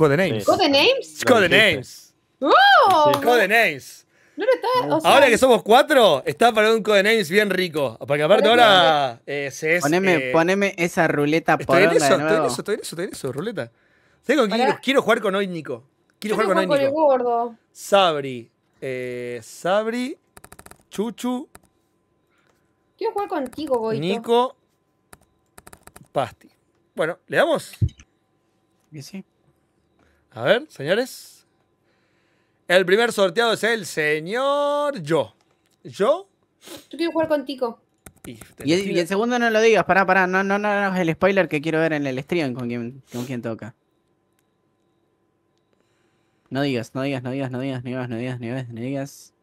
Codenames. ¿Codenames? Codenames. ¡Oh! Codenames. No está, ahora que somos cuatro, está para un code names bien rico. para Porque aparte ahora eh, se es. Poneme, eh, poneme esa ruleta por Estoy eso, estoy en eso, estoy en eso, estoy en eso, ruleta. Tengo, quiero, jugar con hoy, Nico. Quiero jugar con hoy, Nico. gordo. Sabri. Eh, Sabri. Chuchu. Quiero jugar contigo, Goito. Nico. Pasti. Bueno, ¿le damos? Sí. A ver, señores. El primer sorteado es el señor Yo. ¿Yo? Yo quiero jugar contigo. Y, el segundo no lo digas, pará, pará, no, no, no, es el spoiler que quiero ver en el stream con quien, con quien toca. No digas, no digas, no digas, no digas, no digas, no digas, no digas, no digas.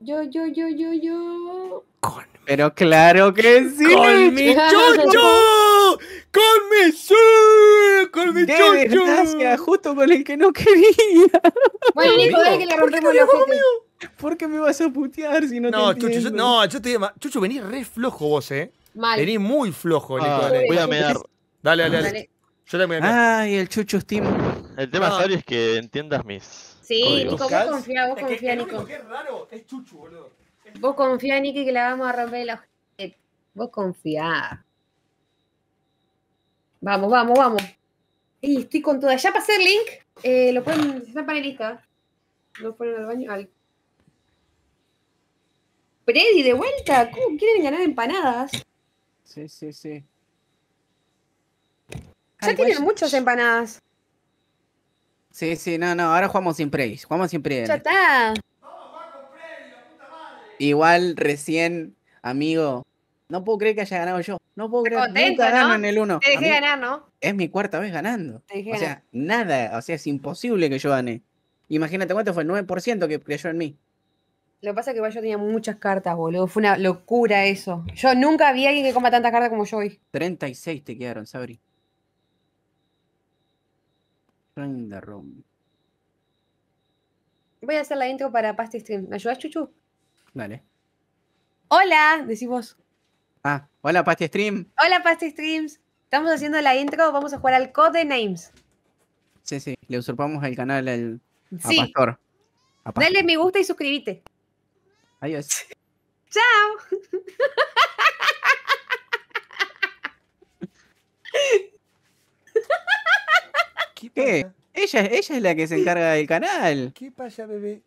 Yo, yo, yo, yo, yo. Con... Pero claro que sí. Con mi chocho. Con mi chuchu Con mi chocho. De ah, justo con el que no quería. Bueno, Nico, dale que le rompemos la ¿Por qué me vas a putear si no, no te Chucho, No, yo te Chucho, venís re flojo vos, eh. Mal. Venís muy flojo, Nico. voy a medar Dale, dale, dale. Yo también. Ay, el Chucho Steam. El tema, es que entiendas mis Sí, vos confía? Vos confía, es Nico. Es raro es Chuchu, boludo. Vos confía, Nico, que la vamos a romper la Vos confía. Vamos, vamos, vamos. Y estoy con todas. Ya pasé el link. Eh, lo pueden. Están para lista. Lo ponen al baño. Al... Freddy, de vuelta. ¿Cómo quieren ganar empanadas? Sí, sí, sí. Ya tienen muchas empanadas. Sí, sí, no, no, ahora jugamos sin prey. jugamos sin praise. Ya está. Igual recién, amigo, no puedo creer que haya ganado yo. No puedo creer. que haya ganado en el 1. Te dejé ganar, ¿no? Es mi cuarta vez ganando. o sea, nada, o sea, es imposible que yo gane. Imagínate cuánto fue el 9% que creyó en mí. Lo que pasa es que yo tenía muchas cartas, boludo. Fue una locura eso. Yo nunca vi a alguien que coma tantas cartas como yo hoy. 36 te quedaron, Sabri. Voy a hacer la intro para Pasty Stream. ¿Me ayudas, Chuchu? Dale. Hola, decimos. Ah, hola Pasty Stream. Hola Pasty Streams. Estamos haciendo la intro, vamos a jugar al Code Names. Sí, sí, le usurpamos el canal al Pastor. Dale me gusta y suscríbete. Adiós. Chao. ¿Qué? Ella, es la que se encarga del canal. ¿Qué pasa, bebé?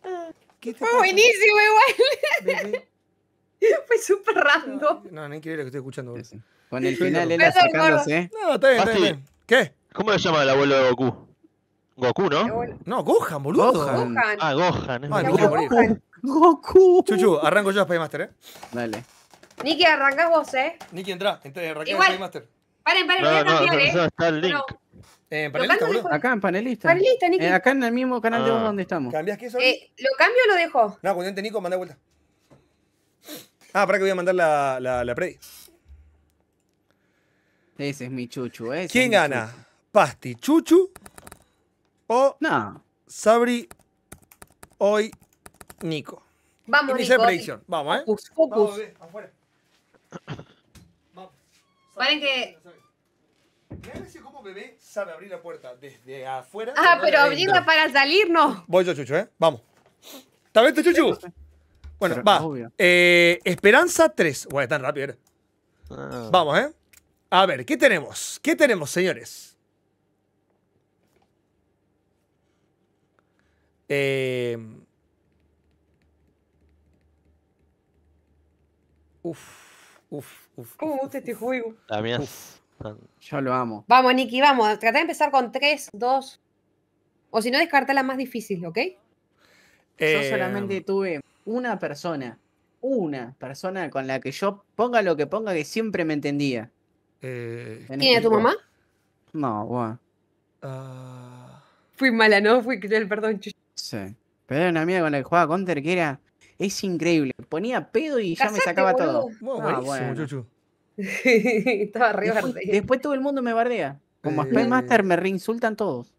Fue oh, buenísimo igual. Fue súper random. No, que quiero lo que estoy escuchando. boludo. Con el final él Perdón, sacándose. No, está bien, está bien. ¿Qué? ¿Cómo se llama el abuelo de Goku? Goku, ¿no? No, Gohan, boludo. Gohan. Ah, ah Gohan. Goku. Chuchu, arranco yo a Spymaster, ¿eh? Dale. Niki, arrancas vos, ¿eh? Niki, entra. Entra, a Igual. Spymaster. Paren, paren, voy No, eh. no, está el link. Eh, panelista, Acá en panelista. Panelista, Nico. Eh, acá en el mismo canal de oro donde estamos. ¿Cambiás qué eh, ¿Lo cambio o lo dejo? No, cuidante, Nico, mandá vuelta. Ah, para que voy a mandar la, la, la predi. Ese es mi chuchu, ¿eh? ¿Quién gana? ¿Pasti Chuchu o Sabri hoy Nico? Vamos, Nico. predicción. Vamos, ¿eh? Vamos, afuera. Vamos. que Clara, como bebé, sabe abrir la puerta desde afuera. Ah, pero abrirla para salir, no. Voy yo, Chuchu, ¿eh? Vamos. ¿Está bien, Chuchu? Bueno, va. Eh, Esperanza 3. Bueno, tan rápido ¿eh? Vamos, ¿eh? A ver, ¿qué tenemos? ¿Qué tenemos, señores? Eh... Uf, uf, uf. ¿Cómo gusta este juego? También. Uf. Yo lo amo. Vamos, Nicky, vamos. tratar de empezar con 3, 2. O si no, descarta la más difícil, ¿ok? Yo eh, solamente tuve una persona. Una persona con la que yo ponga lo que ponga que siempre me entendía. Eh... Este tu mamá? No, bueno. Ah. Fui mala, ¿no? Fui el perdón. Sí. Pero era una amiga con la que jugaba Counter que era. Es increíble. Ponía pedo y ya me sacaba todo. ah, bueno. Estaba después, todo el mundo me bardea. Como eh. Master me reinsultan todos.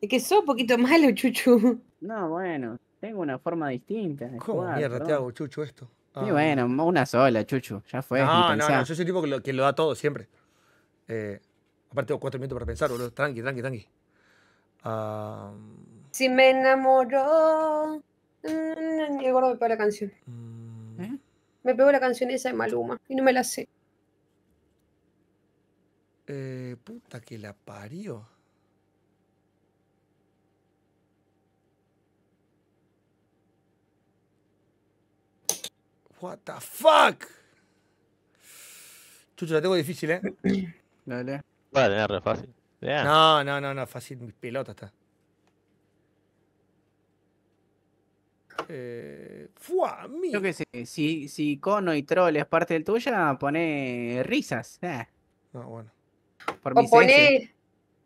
Es que sos un poquito malo, Chuchu. No, bueno, tengo una forma distinta. De ¿Cómo jugar, mierda te hago, Chuchu, esto? Y ah. bueno, una sola, Chuchu, ya fue. No, no, no, yo soy el tipo que lo, da todo siempre. Eh, aparte, tengo cuatro minutos para pensar, boludo. Tranqui, tranqui, tranqui. Si me enamoró. El mm, gordo me pegó la canción. Mm. ¿Eh? Me pegó la canción esa de Maluma y no me la sé. Eh, puta que la parió. What the fuck? Chucho, la tengo difícil, ¿eh? Dale. Vale, era fácil. No, no, no, no, fácil, Mi pelota está. Eh, fuá, Yo qué sé, si, si cono y troll es parte del tuya, pone risas. Eh. No, bueno o pone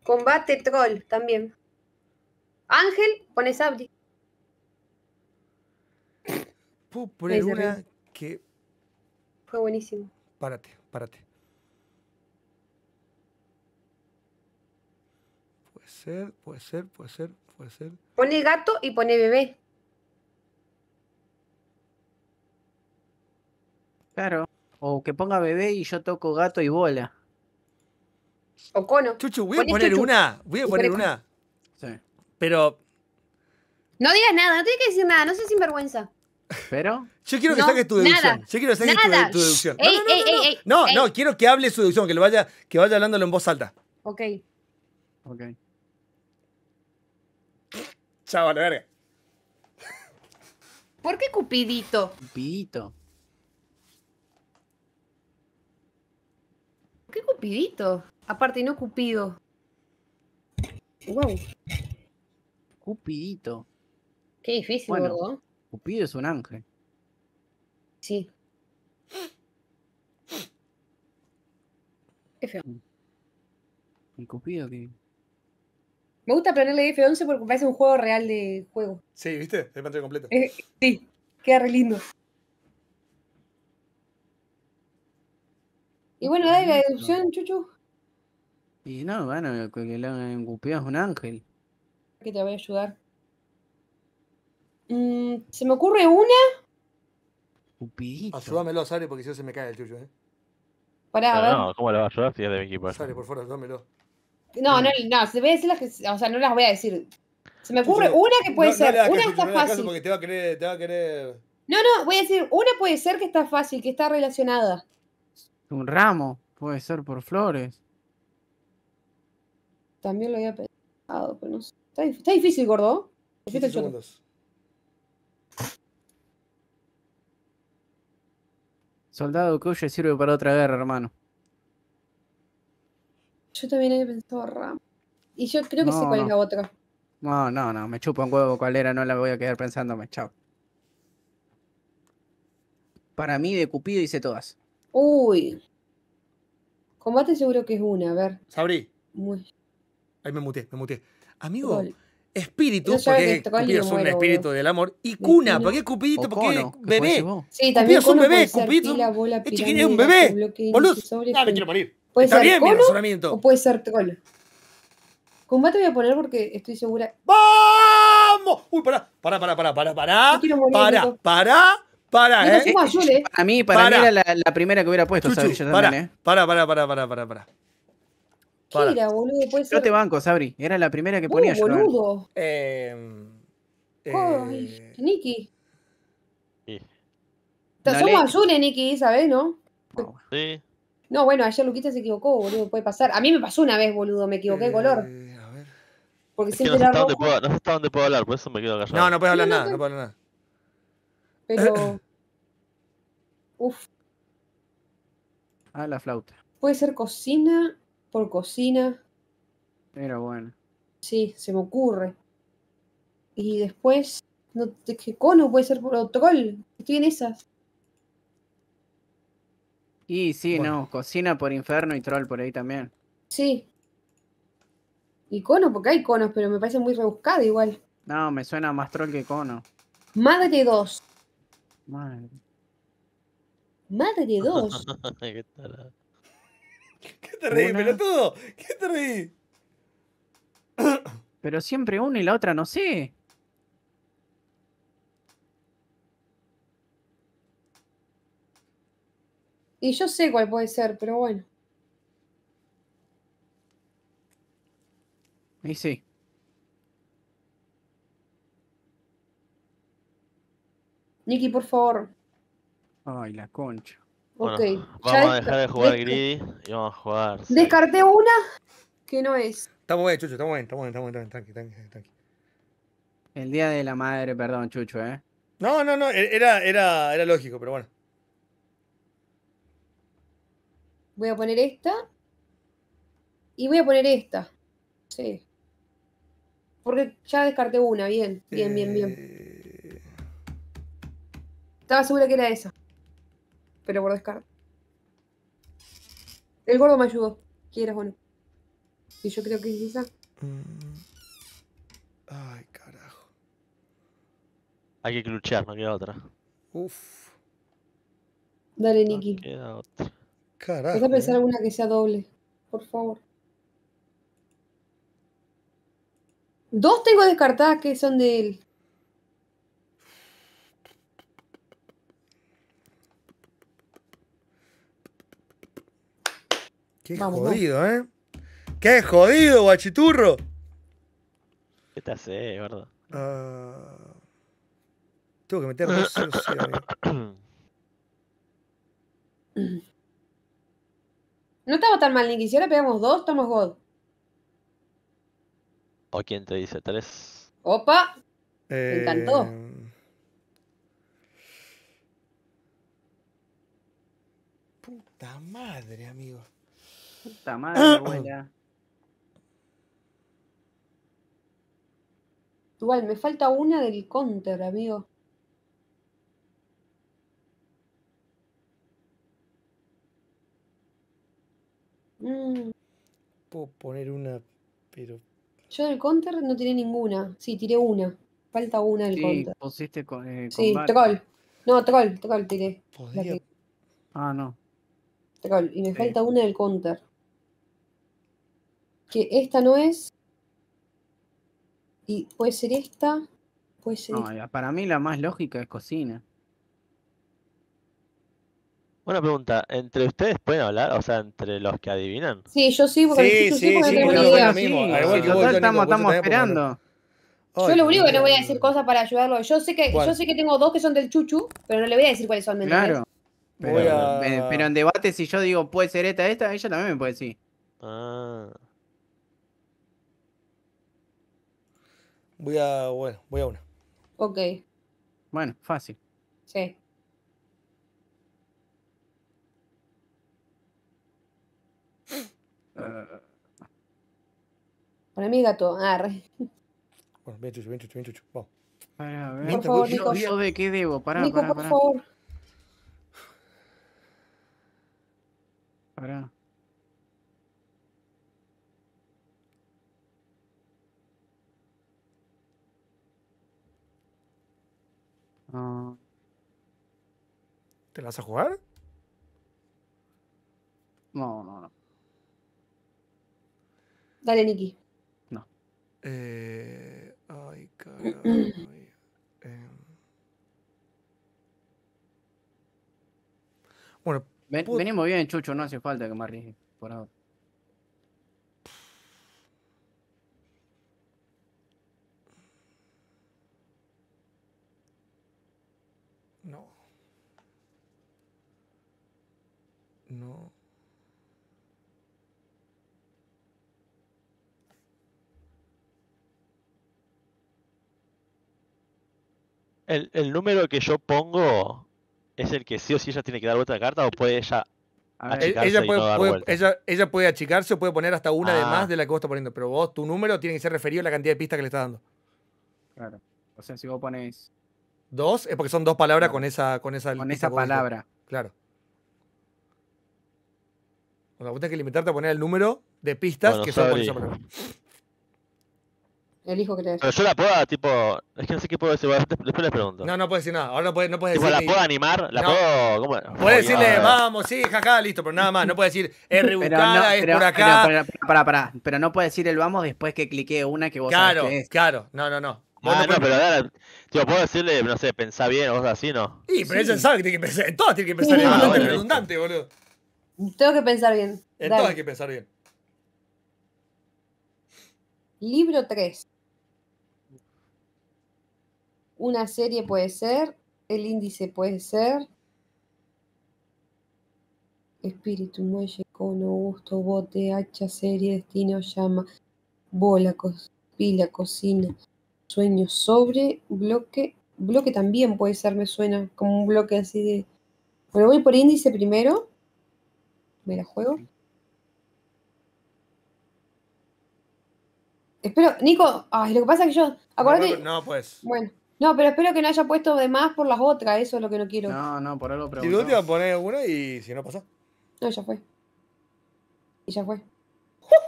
combate troll también. Ángel, pones sabri una que. Fue buenísimo. Párate, párate. Puede ser, puede ser, puede ser, puede ser. Pone gato y pone bebé. Claro. O que ponga bebé y yo toco gato y bola. O cono. Chuchu, voy a poner una. Voy a poner una. Sí. Pero. No digas nada, no tienes que decir nada, no seas sinvergüenza. ¿Pero? Yo quiero que saques tu deducción. Yo quiero que saques Tu, deducción. no, no, no, quiero que hable su deducción, que lo vaya, que vaya hablándolo en voz alta. Ok. Ok. Chao, a la verga. ¿Por qué Cupidito? Cupidito. ¿Por qué Cupidito? Aparte, no Cupido. Wow. Cupidito. Qué difícil, bueno, Cupido es un ángel. Sí. F11. El mm. Cupido qué? Me gusta ponerle F11 porque parece un juego real de juego. Sí, ¿viste? El pantalla completo. Eh, sí, queda re lindo. Y bueno, dale la deducción, Chuchu. Y no, bueno, que le hagan es un ángel. Que te voy a ayudar. Mm, se me ocurre una. Cupidito. Ayúdamelo, Sari, porque si no se me cae el tuyo, ¿eh? Pará, a ver. No, ¿cómo le vas a ayudar si es de mi equipo? Sari, por favor, ayúdamelo. No, no, no, se voy a decir las que. O sea, no las voy a decir. Se me ocurre una que puede ser. una que está fácil. No, no, voy a decir, una puede ser que está fácil, que está relacionada. Un ramo, puede ser por flores. También lo había pensado, pero no sé. Está, difícil, gordo. soldado segundos. Soldado sirve para otra guerra, hermano. Yo también había pensado Ram. Y yo creo que no, sé cuál es la otra. No, no, no, me chupo un huevo cuál era, no la voy a quedar pensándome, chao. Para mí, de Cupido hice todas. Uy. Combate seguro que es una, a ver. Sabrí. Muy... Ahí me muteé, me muteé. Amigo, espíritu, porque es un espíritu del amor. Y cuna, porque qué Cupidito? ¿Por qué bebé? Sí, también Cupido es un bebé, Cupidito. Es un bebé. Boludo, ah, me quiero morir. Está bien mi razonamiento. O puede ser Gol. Combate voy a poner porque estoy segura. ¡Vamos! Uy, pará, pará, pará, pará, pará, Para para. pará, pará, eh. A mí, para mí era la, primera que hubiera puesto, Para, para, eh. para, para, para, para. ¿Qué era, boludo? Yo te banco, Sabri. Era la primera que ponía boludo. Em, yo. Eh, eh... Nicky. Sí. Te asoma June, Nicky, ¿sabes, no? Sí. No, bueno, ayer Luquita se equivocó, boludo. Puede pasar. A mí me pasó una vez, boludo. Me equivoqué de color. Eh, a ver. Porque siempre no, no sé hasta dónde puedo hablar, por eso me quedo callado. No, no puedo hablar nada, no, puedo hablar nada. Pero. Uf. Ah, la flauta. Puede ser cocina por cocina. Era bueno. Sí, se me ocurre. Y después, no, que cono puede ser por autocol. Estoy en esas. Y sí, no, cocina por inferno y troll por ahí también. Sí. Y cono, porque hay conos, pero me parece muy rebuscado igual. No, me suena más troll que cono. Madre dos Madre. Madre dos ¿Qué te reí, pelotudo? ¿Qué te reí? Pero siempre una y la otra no sé. Y yo sé cuál puede ser, pero bueno. Y sí. Nicky, por favor. Ay, la concha. Vamos a dejar de jugar este, gris y vamos a jugar. Descarté una que no es. Estamos bien, Chucho, estamos bien, estamos bien, estamos bien, tranqui, tranqui, tranqui. El día de la madre, perdón, Chucho, ¿eh? No, no, no, e-, era, era, era lógico, pero bueno. Voy a poner esta. Y voy a poner esta. Sí. Porque ya descarté una, bien, bien, bien, bien. Eh. Estaba segura que era esa pero por descarte. El gordo me ayudó, quieras o Y yo creo que quizá. Mm. Ay, carajo. Hay que cluchear, no queda otra. Uf. Dale, no queda otra. Carajo. a pensar alguna eh. que sea doble, por favor. Dos tengo descartadas que son de él. Qué jodido, ¿eh? Qué jodido, guachiturro. ¿Qué te hace, gordo? Uh... Ah, Tengo que meter dos No estamos tan mal, Nicky. Si ahora pegamos dos, estamos God. ¿O quién te dice tres? ¡Opa! Me eh, encantó. Puta madre, amigos. Puta madre, Igual, me falta una del counter, amigo. Mm. Puedo poner una, pero. Yo del counter no tiré ninguna. Sí, tiré una. Falta una del sí, counter. Pusiste con, eh, sí, troll. No, troll, troll tiré. Ah, no. Troll. Y me falta una del counter que esta no es. Y puede ser esta. Puede ser esta. Para mí la más lógica es cocina. Una pregunta, ¿entre ustedes pueden hablar? O sea, entre los que adivinan. Sí, yo sí, porque sí, sí, sí, tengo idea. estamos, esperando. Yo lo único que no voy a decir cosas para ayudarlo. Yo sé que, yo sé que tengo dos que son del chuchu, pero no le voy a decir cuáles son. Claro. Eh, pero, en debate, si yo digo puede ser esta, esta, ella también me puede decir. Ah. Voy a, bueno, voy a una. Ok. Bueno, fácil. Sí. Para mi gato, arre. Bueno, 20, 20, 20, Vamos. Wow. Para, para, por ¿De qué debo? Para, Nico, para, para. por favor. Para. Ah. ¿Te la vas a jugar? No, no, no. Dale, Nicky. No. Eh, ay, caray. Em. Bueno. Venimos bien, Chucho, no hace falta que me arriesgue por ahora. no. El, número que yo pongo es el que sí o sí ella tiene que dar otra carta o puede ella ella, puede, achicarse o puede poner hasta una de ah. más de la que vos estás poniendo, pero vos, tu número tiene que ser referido a la cantidad de pistas que le estás dando. Claro. O sea, si vos pones. Dos, es porque son dos palabras con esa, con esa. Con esa palabra. Claro. O sea, vos tenés que limitarte a poner el número de pistas que son por esa Elijo que Pero yo la puedo, tipo. Es que no sé qué puedo decir, después les pregunto. No, no puedes decir nada. Ahora no puedes, no puedes decir. la puedo animar, la puedo. Puedes decirle, vamos, sí, jaja, listo, pero nada más. No puedes decir, es rebuscada, es por acá. Pero, Pero no puedes decir el vamos después que clique una que vos Claro, claro. No, no, no. no, pero ahora, tío, puedo decirle, no sé, pensá bien o algo así, ¿no? Sí, pero ella sabe que tiene que pensar en todas, tienen que pensar ah, en redundante, boludo. Tengo que pensar bien. Tengo hay que pensar bien. Libro 3. Una serie puede ser, el índice puede ser. Espíritu, muelle, cono, gusto, bote, hacha, serie, destino, llama, bola, pila, cocina, sueño, sobre, bloque. Bloque también puede ser, me suena como un bloque así de. Pero voy por índice primero juego Espero, Nico, ay, lo que pasa es que yo. acuérdate no, pues. Bueno, no, pero espero que no haya puesto de más por las otras, eso es lo que no quiero. No, no, por algo preguntó. Si tú te poner una y si no pasa. No, ya fue. Y ya fue.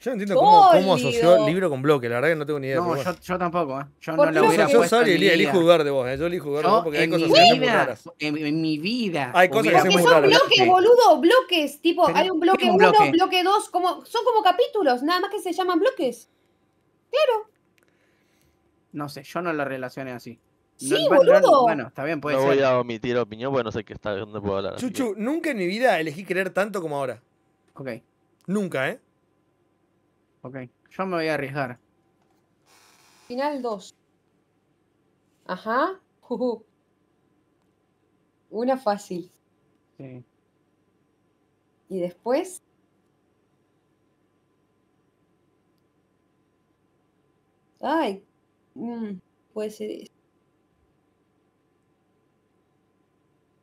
Yo no entiendo cómo, cómo, asoció libro con bloque, la verdad que no tengo ni idea. No, yo, yo, tampoco, ¿eh? Yo no la hubiera Yo salí y elijo jugar de vos, ¿eh? Yo elijo jugar de vos porque hay cosas que son muy raras. En, mi vida. Hay cosas que son muy raras. bloques, boludo, bloques. Tipo, hay un bloque 1, bloque? bloque 2, son como capítulos, nada más que se llaman bloques. Claro. No sé, yo no lo relacioné así. Sí, boludo. bueno, está bien, puede no voy a omitir opinión porque no sé qué está, dónde puedo hablar. Chuchu, nunca en mi vida elegí creer tanto como ahora. Ok. Nunca, ¿eh? Ok, yo me voy a arriesgar. Final 2. Ajá. Una fácil. Sí. Y después. Ay, mm, puede ser.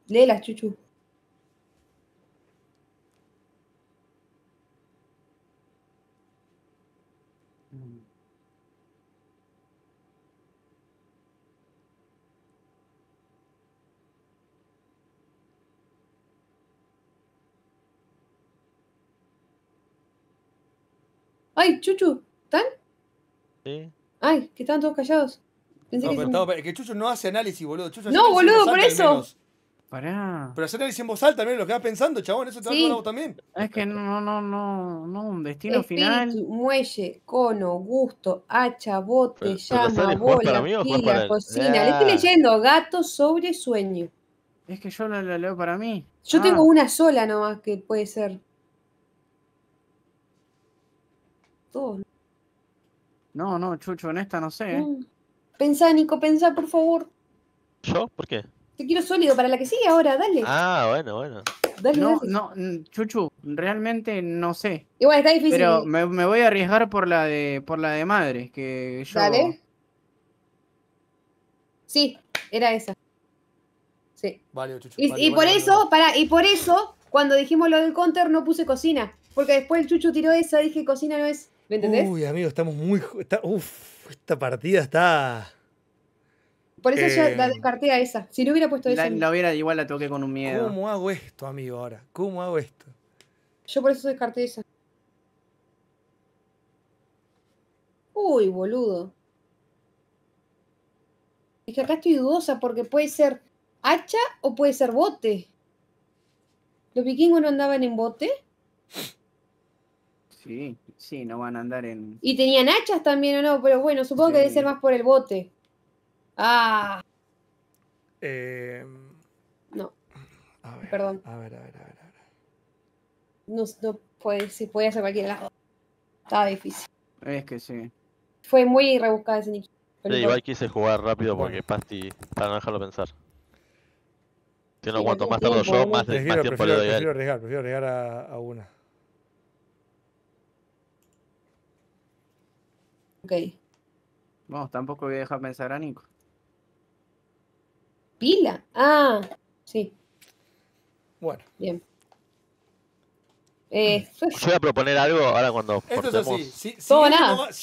las chuchu. ¡Ay, Chuchu! ¿Están? Sí. ¡Ay, que estaban todos callados! Pensé que pero, es que Chucho no hace análisis, boludo. No, boludo, por eso. Pará. Pero hacer análisis en voz alta también lo que vas pensando, chabón. Eso te va a vos también. Es que no, no, no, no, un destino final. muelle, cono, gusto, hacha, bote, llama, bola, pila, cocina. Le estoy leyendo gato sobre sueño. Es que yo no la leo para mí. Yo tengo ah. una sola nomás que puede ser. No, no, Chucho, en esta no sé. ¿eh? Mm. Pensá, Nico, pensá, por favor. ¿Yo? ¿Por qué? Te quiero sólido para la que sigue ahora, dale. Ah, bueno, bueno. no, no, mm, Chuchu, realmente no sé. Igual está difícil. Pero me, voy a arriesgar por la de por la de madre, que Dale. Sí, era esa. Sí. Vale, Chucho. Y, por eso, para, y por eso, cuando dijimos lo del counter, no puse cocina. Porque después el Chuchu tiró esa, dije cocina no es. ¿Me entendés? Uy, amigo, estamos muy. uf, esta partida está. Por eso yo la eh, descarté a esa. Si no hubiera puesto esa. La, hubiera igual la toqué con un miedo. ¿Cómo hago esto, amigo, ahora? ¿Cómo hago esto? Yo por eso descarté esa. Uy, boludo. Es que acá estoy dudosa porque puede ser hacha o puede ser bote. ¿Los vikingos no andaban en bote? Sí. Sí, no van a andar en. Y tenían hachas también, ¿o no? Pero bueno, supongo que debe ser más por el bote. Ah. Eh... No. A ver, Perdón. A ver, a ver, a ver. A ver. No, no puede, si podía hacer cualquier lado, Estaba difícil. Es que sí. Fue muy rebuscada ese nick. Sí, igual quise jugar rápido porque Pasti, para no dejarlo pensar. Si no, cuanto más tardo yo, más, prefiero, tiempo prefiero, le doy. Prefiero arriesgar, prefiero arriesgar a, a una. Ok. Vamos, tampoco voy a dejar pensar a Nico. ¿Pila? Ah, sí. Bueno. Bien. Eh, mm. Yo voy a proponer algo ahora cuando. Esto es así. Si,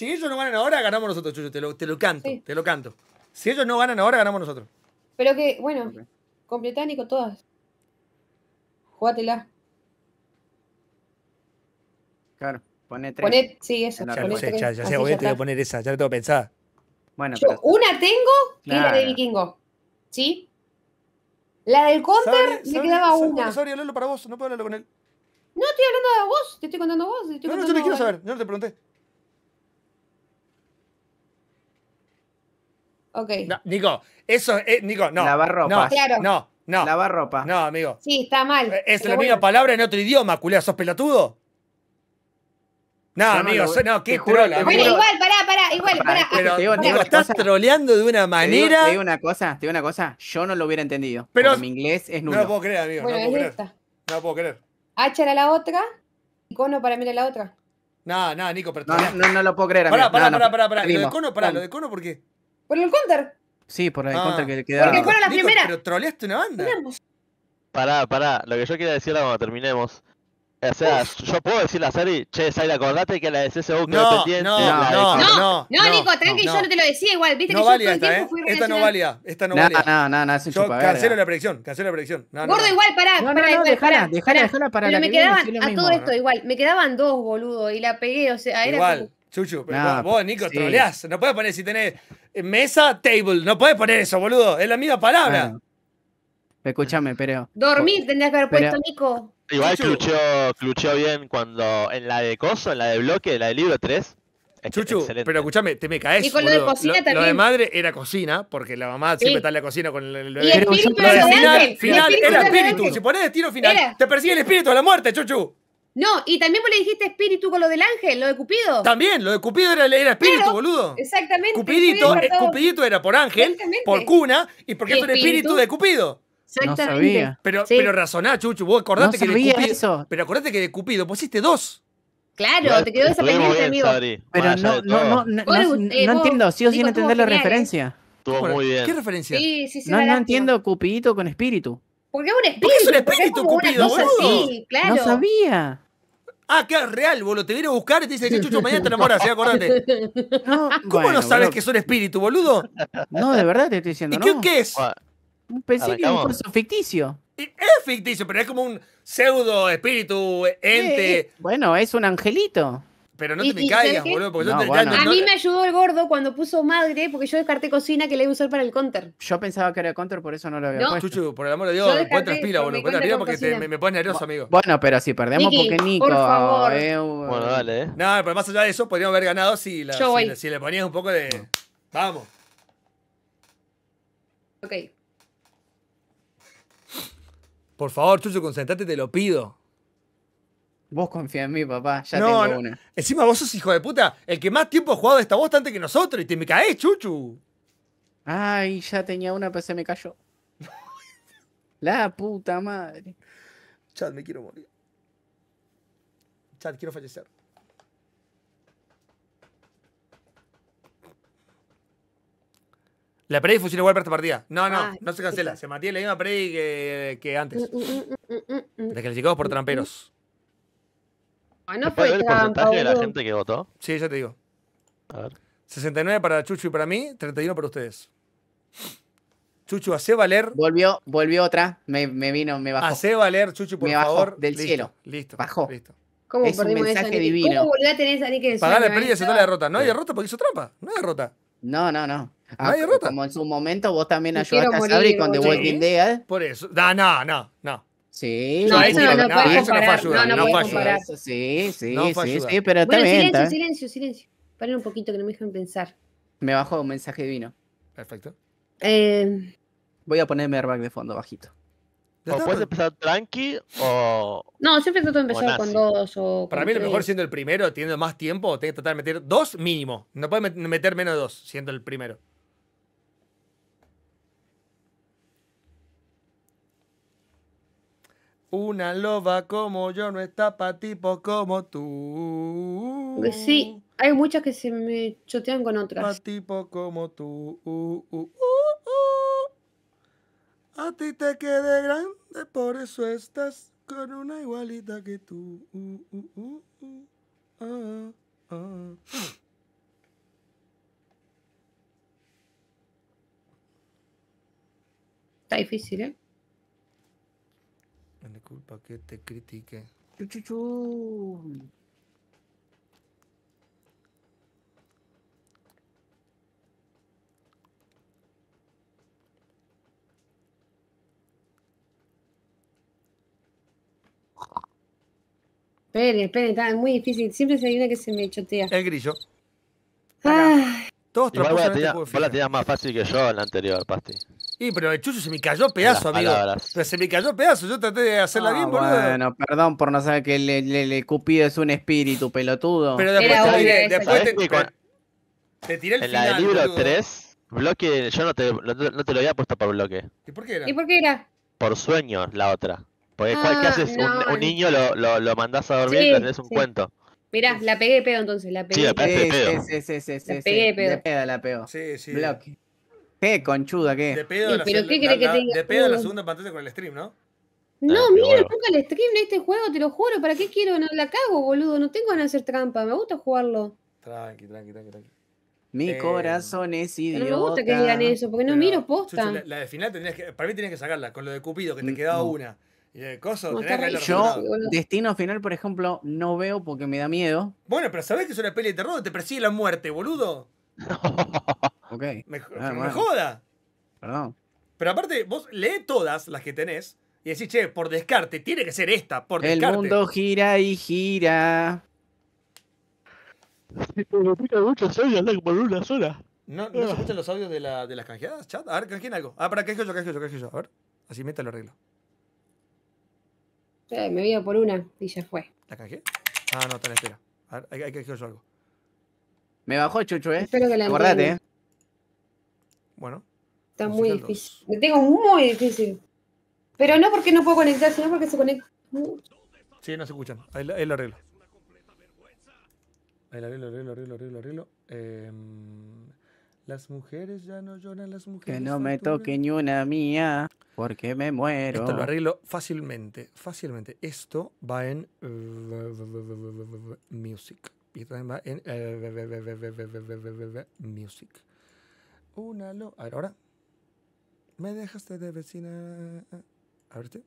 ellos no, ganan ahora, ganamos nosotros, Chucho. Te lo, canto, te lo canto. Si ellos no ganan ahora, ganamos nosotros. Pero que, bueno, completá, Nico, todas. Jugátela. Claro. Pone tres. Poné, sí, eso. ya, lo tres. ya, ya, voy a que poner esa, ya la tengo pensada. Bueno, una tengo, y la de Vikingo. ¿Sí? La del counter me quedaba una. hablarlo para vos, no puedo hablarlo con él. No estoy hablando de vos, te estoy contando vos. no, no, yo quiero saber, yo no te pregunté. Ok. Nico, eso es. Nico, no. Lavar ropa. No, No, Lavar ropa. No, amigo. Sí, está mal. Es la misma palabra en otro idioma, culea, ¿sos pelatudo no, amigo, no, no qué trola, Bueno, igual, pará, pará, igual, pará. Pero, te digo, estás troleando de una manera. Te digo, una cosa, te digo una cosa, yo no lo hubiera entendido. Pero mi inglés es nulo. No lo puedo creer, amigo. no, puedo creer. lo puedo creer. H era la otra, y Cono para mí era la otra. No, no, Nico, pero no, no, lo puedo creer. Pará, amigo. pará, pará, pará, pará. Lo de Cono, pará, lo de Cono, ¿por qué? Por el counter. Sí, por el ah. counter que quedaba. Porque Cono la primera. Pero troleaste una banda. Pará, pará, lo que yo quería decir ahora cuando terminemos o sea, yo puedo decir a serie che, Sari, acordate que la de CSU quedó no, pendiente. No, no, no, no, no, Nico, tranqui, yo no te lo decía igual. Viste que ¿eh? Esta no valía, esta no valía. No, no, no, es Yo cancelo la predicción, cancelo la predicción. Gordo, igual, pará, no, pará, igual, para Pero me quedaban, a todo esto igual, me quedaban dos, boludo, y la pegué, o sea, era Igual, Chuchu, pero vos, Nico, troleás. No puedes poner si tenés mesa, table, no puedes poner eso, boludo, es la misma palabra. Escúchame, pero... Dormir tendrías que haber puesto, Nico. Igual cluchó, bien cuando en la de Coso, en la de bloque, en la de libro 3. Chuchu, pero escúchame, te me caes. Y con lo de cocina también. Lo de madre era cocina, porque la mamá siempre está en la cocina con el Y espíritu de final, final era espíritu. Si pones destino final, te persigue el espíritu de la muerte, Chuchu. No, y también vos le dijiste espíritu con lo del ángel, lo de Cupido. También, lo de Cupido era, espíritu, boludo. Exactamente. Cupidito, eh, Cupidito era por ángel, por cuna, y porque es un espíritu de Cupido. Exactamente. No sabía. Pero, pero razoná, Chuchu, vos acordate que de Cupido. Pero acordate que de Cupido pusiste dos. Claro, te quedó esa pendiente, amigo. pero no, no, no, no, entiendo, Sigo sin entender la ¿eh? referencia. muy bien. ¿Qué referencia? Sí, sí, sí, no, entiendo Cupidito con espíritu. qué es un espíritu. es un espíritu, Cupido, claro. No sabía. Ah, qué real, boludo. Te viene a buscar y te dice, que Chucho, mañana te enamoras, ¿sí? Eh, acordate. ¿Cómo no sabes que es un espíritu, boludo? No, de verdad te estoy diciendo. ¿Y no. qué, es? Pensé que era Un curso ficticio. Es ficticio, pero es como un pseudo espíritu, ente. Eh, eh, bueno, es un angelito. Pero no te me caigas, boludo. Porque yo a mí me ayudó el gordo cuando puso madre, porque yo descarté cocina que le iba a usar para el counter. Yo pensaba que era el counter, por eso no lo había no. Chuchu, por el amor de Dios, encuentra pila, boludo. Encuentra pila porque me, pone pones nervioso, amigo. Bueno, pero si perdemos un porque Nico. Ah, eh, uh. bueno, dale, eh. No, pero más allá de eso, podríamos haber ganado si, si, si le ponías un poco de. Vamos. Ok. Por favor, Chucho, concentrate, te lo pido. Vos confía en mí, papá. Ya no, tengo no. una. Encima vos sos hijo de puta, el que más tiempo ha jugado esta está antes que nosotros y te me caes, Chuchu. Ay, ya tenía una, pero se me cayó. La puta madre. Chat, me quiero morir. Chat, quiero fallecer. La predifusión igual para esta partida. No, no, ah, no se cancela. Se mantiene la misma predi que, que antes. Mm, mm, mm, Descalificados por tramperos. Ah, no, no fue el porcentaje de la gente que votó? Sí, ya te digo. A ver. 69 para Chuchu y para mí, 31 para ustedes. Chuchu, hace valer. Volvió, volvió otra. Me, me vino, me bajó. Hace valer, Chuchu, por me bajó favor. Del cielo. Listo. Bajó. Listo. ¿Cómo es un mensaje divino. ¿Cómo volvió a tener esa Pagar la Predi y aceptar la eh? derrota. No hay derrota porque hizo trampa. No hay derrota. No, no, no. Ah, como en su momento vos también ayudaste a Sabri con The Walking Dead. Por eso. No, no, no, no. Sí, no, eso no, no, eso no, fue ayuda, no, fue ayuda. Sí, sí, sí, pero bueno, Silencio, silencio, silencio. Paren un poquito que no me dejen pensar. Me bajó un mensaje divino. Perfecto. Eh, Voy a ponerme airbag de fondo bajito. ¿O puedes empezar tranqui o.? No, siempre trato de empezar con dos o. Para mí, lo mejor siendo el primero, teniendo más tiempo, tengo que tratar de meter dos mínimo. No puedes meter menos de dos siendo el primero. Una loba como yo no está para tipos como tú. Sí, hay muchas que se me chotean con otras. Pa' tipos como tú. Uh, uh, uh, A ti te quedé grande, por eso estás con una igualita que tú. Ah, ah. Está difícil, ¿eh? disculpa que te critique. Chuchuchu. Esperen, esperen, está muy difícil. Siempre se hay una que se me chotea. El grillo. Todos Igual vos este vos la más fácil que yo en la anterior, Pasti. Y pero el chucho se me cayó pedazo, amigo. Palabras. Pero se me cayó pedazo. Yo traté de hacerla ah, bien, boludo. Bueno, perdón por no saber que el Cupido es un espíritu, pelotudo. Pero después te tiré, después el en final. En la del libro 3, bloque, yo no te, lo había puesto por bloque. ¿Y por qué era? ¿Y por qué era? Por sueño, la otra. Porque ah, que haces un, niño, lo, lo, mandás a dormir sí, y tenés un cuento. Mirá, la pegué de pedo entonces, la pegué. Sí, la pegué de pedo. Sí, sí, sí, sí, la pegué de pedo. La pego. Sí, sí. Bloque. Qué conchuda, qué. De pedo, la, pero ¿qué que de pedo la segunda pantalla con el stream, ¿no? No, ah, mira, ponga el stream de este juego, te lo juro. ¿Para qué quiero? No la cago, boludo. No tengo ganas de hacer trampa. Me gusta jugarlo. Tranqui, tranqui, tranqui, tranqui. Mi eh, corazón es idiota. Pero no me gusta que digan eso, porque no miro posta. la, de final tenías que, para mí tenías que sacarla, con lo de Cupido, que te mm, quedaba una. coso, Yo, Destino Final, por ejemplo, no veo porque me da miedo. Bueno, pero sabés que es una peli de terror, te persigue la muerte, boludo. ok. Me, ah, joda. Perdón. Pero aparte, vos lee todas las que tenés y decís, che, por descarte, tiene que ser esta, por descarte. El mundo gira y gira. audios, por una sola. ¿No, ¿no ah. escuchan los audios de, la, de las canjeadas, chat? A ver, canjeen algo. Ah, para, canjeo yo, canjeo yo, canje yo. A ver, así meta lo arreglo. Eh, me vio por una y ya fue. ¿La canjeé? Ah, no, está en espera. A ver, hay, hay que canjear yo algo. Me bajó Chucho, ¿eh? Espero que la Acordate, ¿eh? Bueno. Está muy difícil. Lo tengo muy difícil. Pero no porque no puedo conectar, sino porque se conecta. Sí, no se escuchan. Ahí, lo arreglo. Ahí lo arreglo, arreglo, arreglo, arreglo, arreglo. Em, las mujeres ya no lloran, las mujeres. Que no me toque ni una mía, porque me muero. Esto lo arreglo fácilmente, fácilmente. Esto va en eh, Music y va en eh, Music. Una lo. A ver, ahora. Me dejaste de vecina. A verte.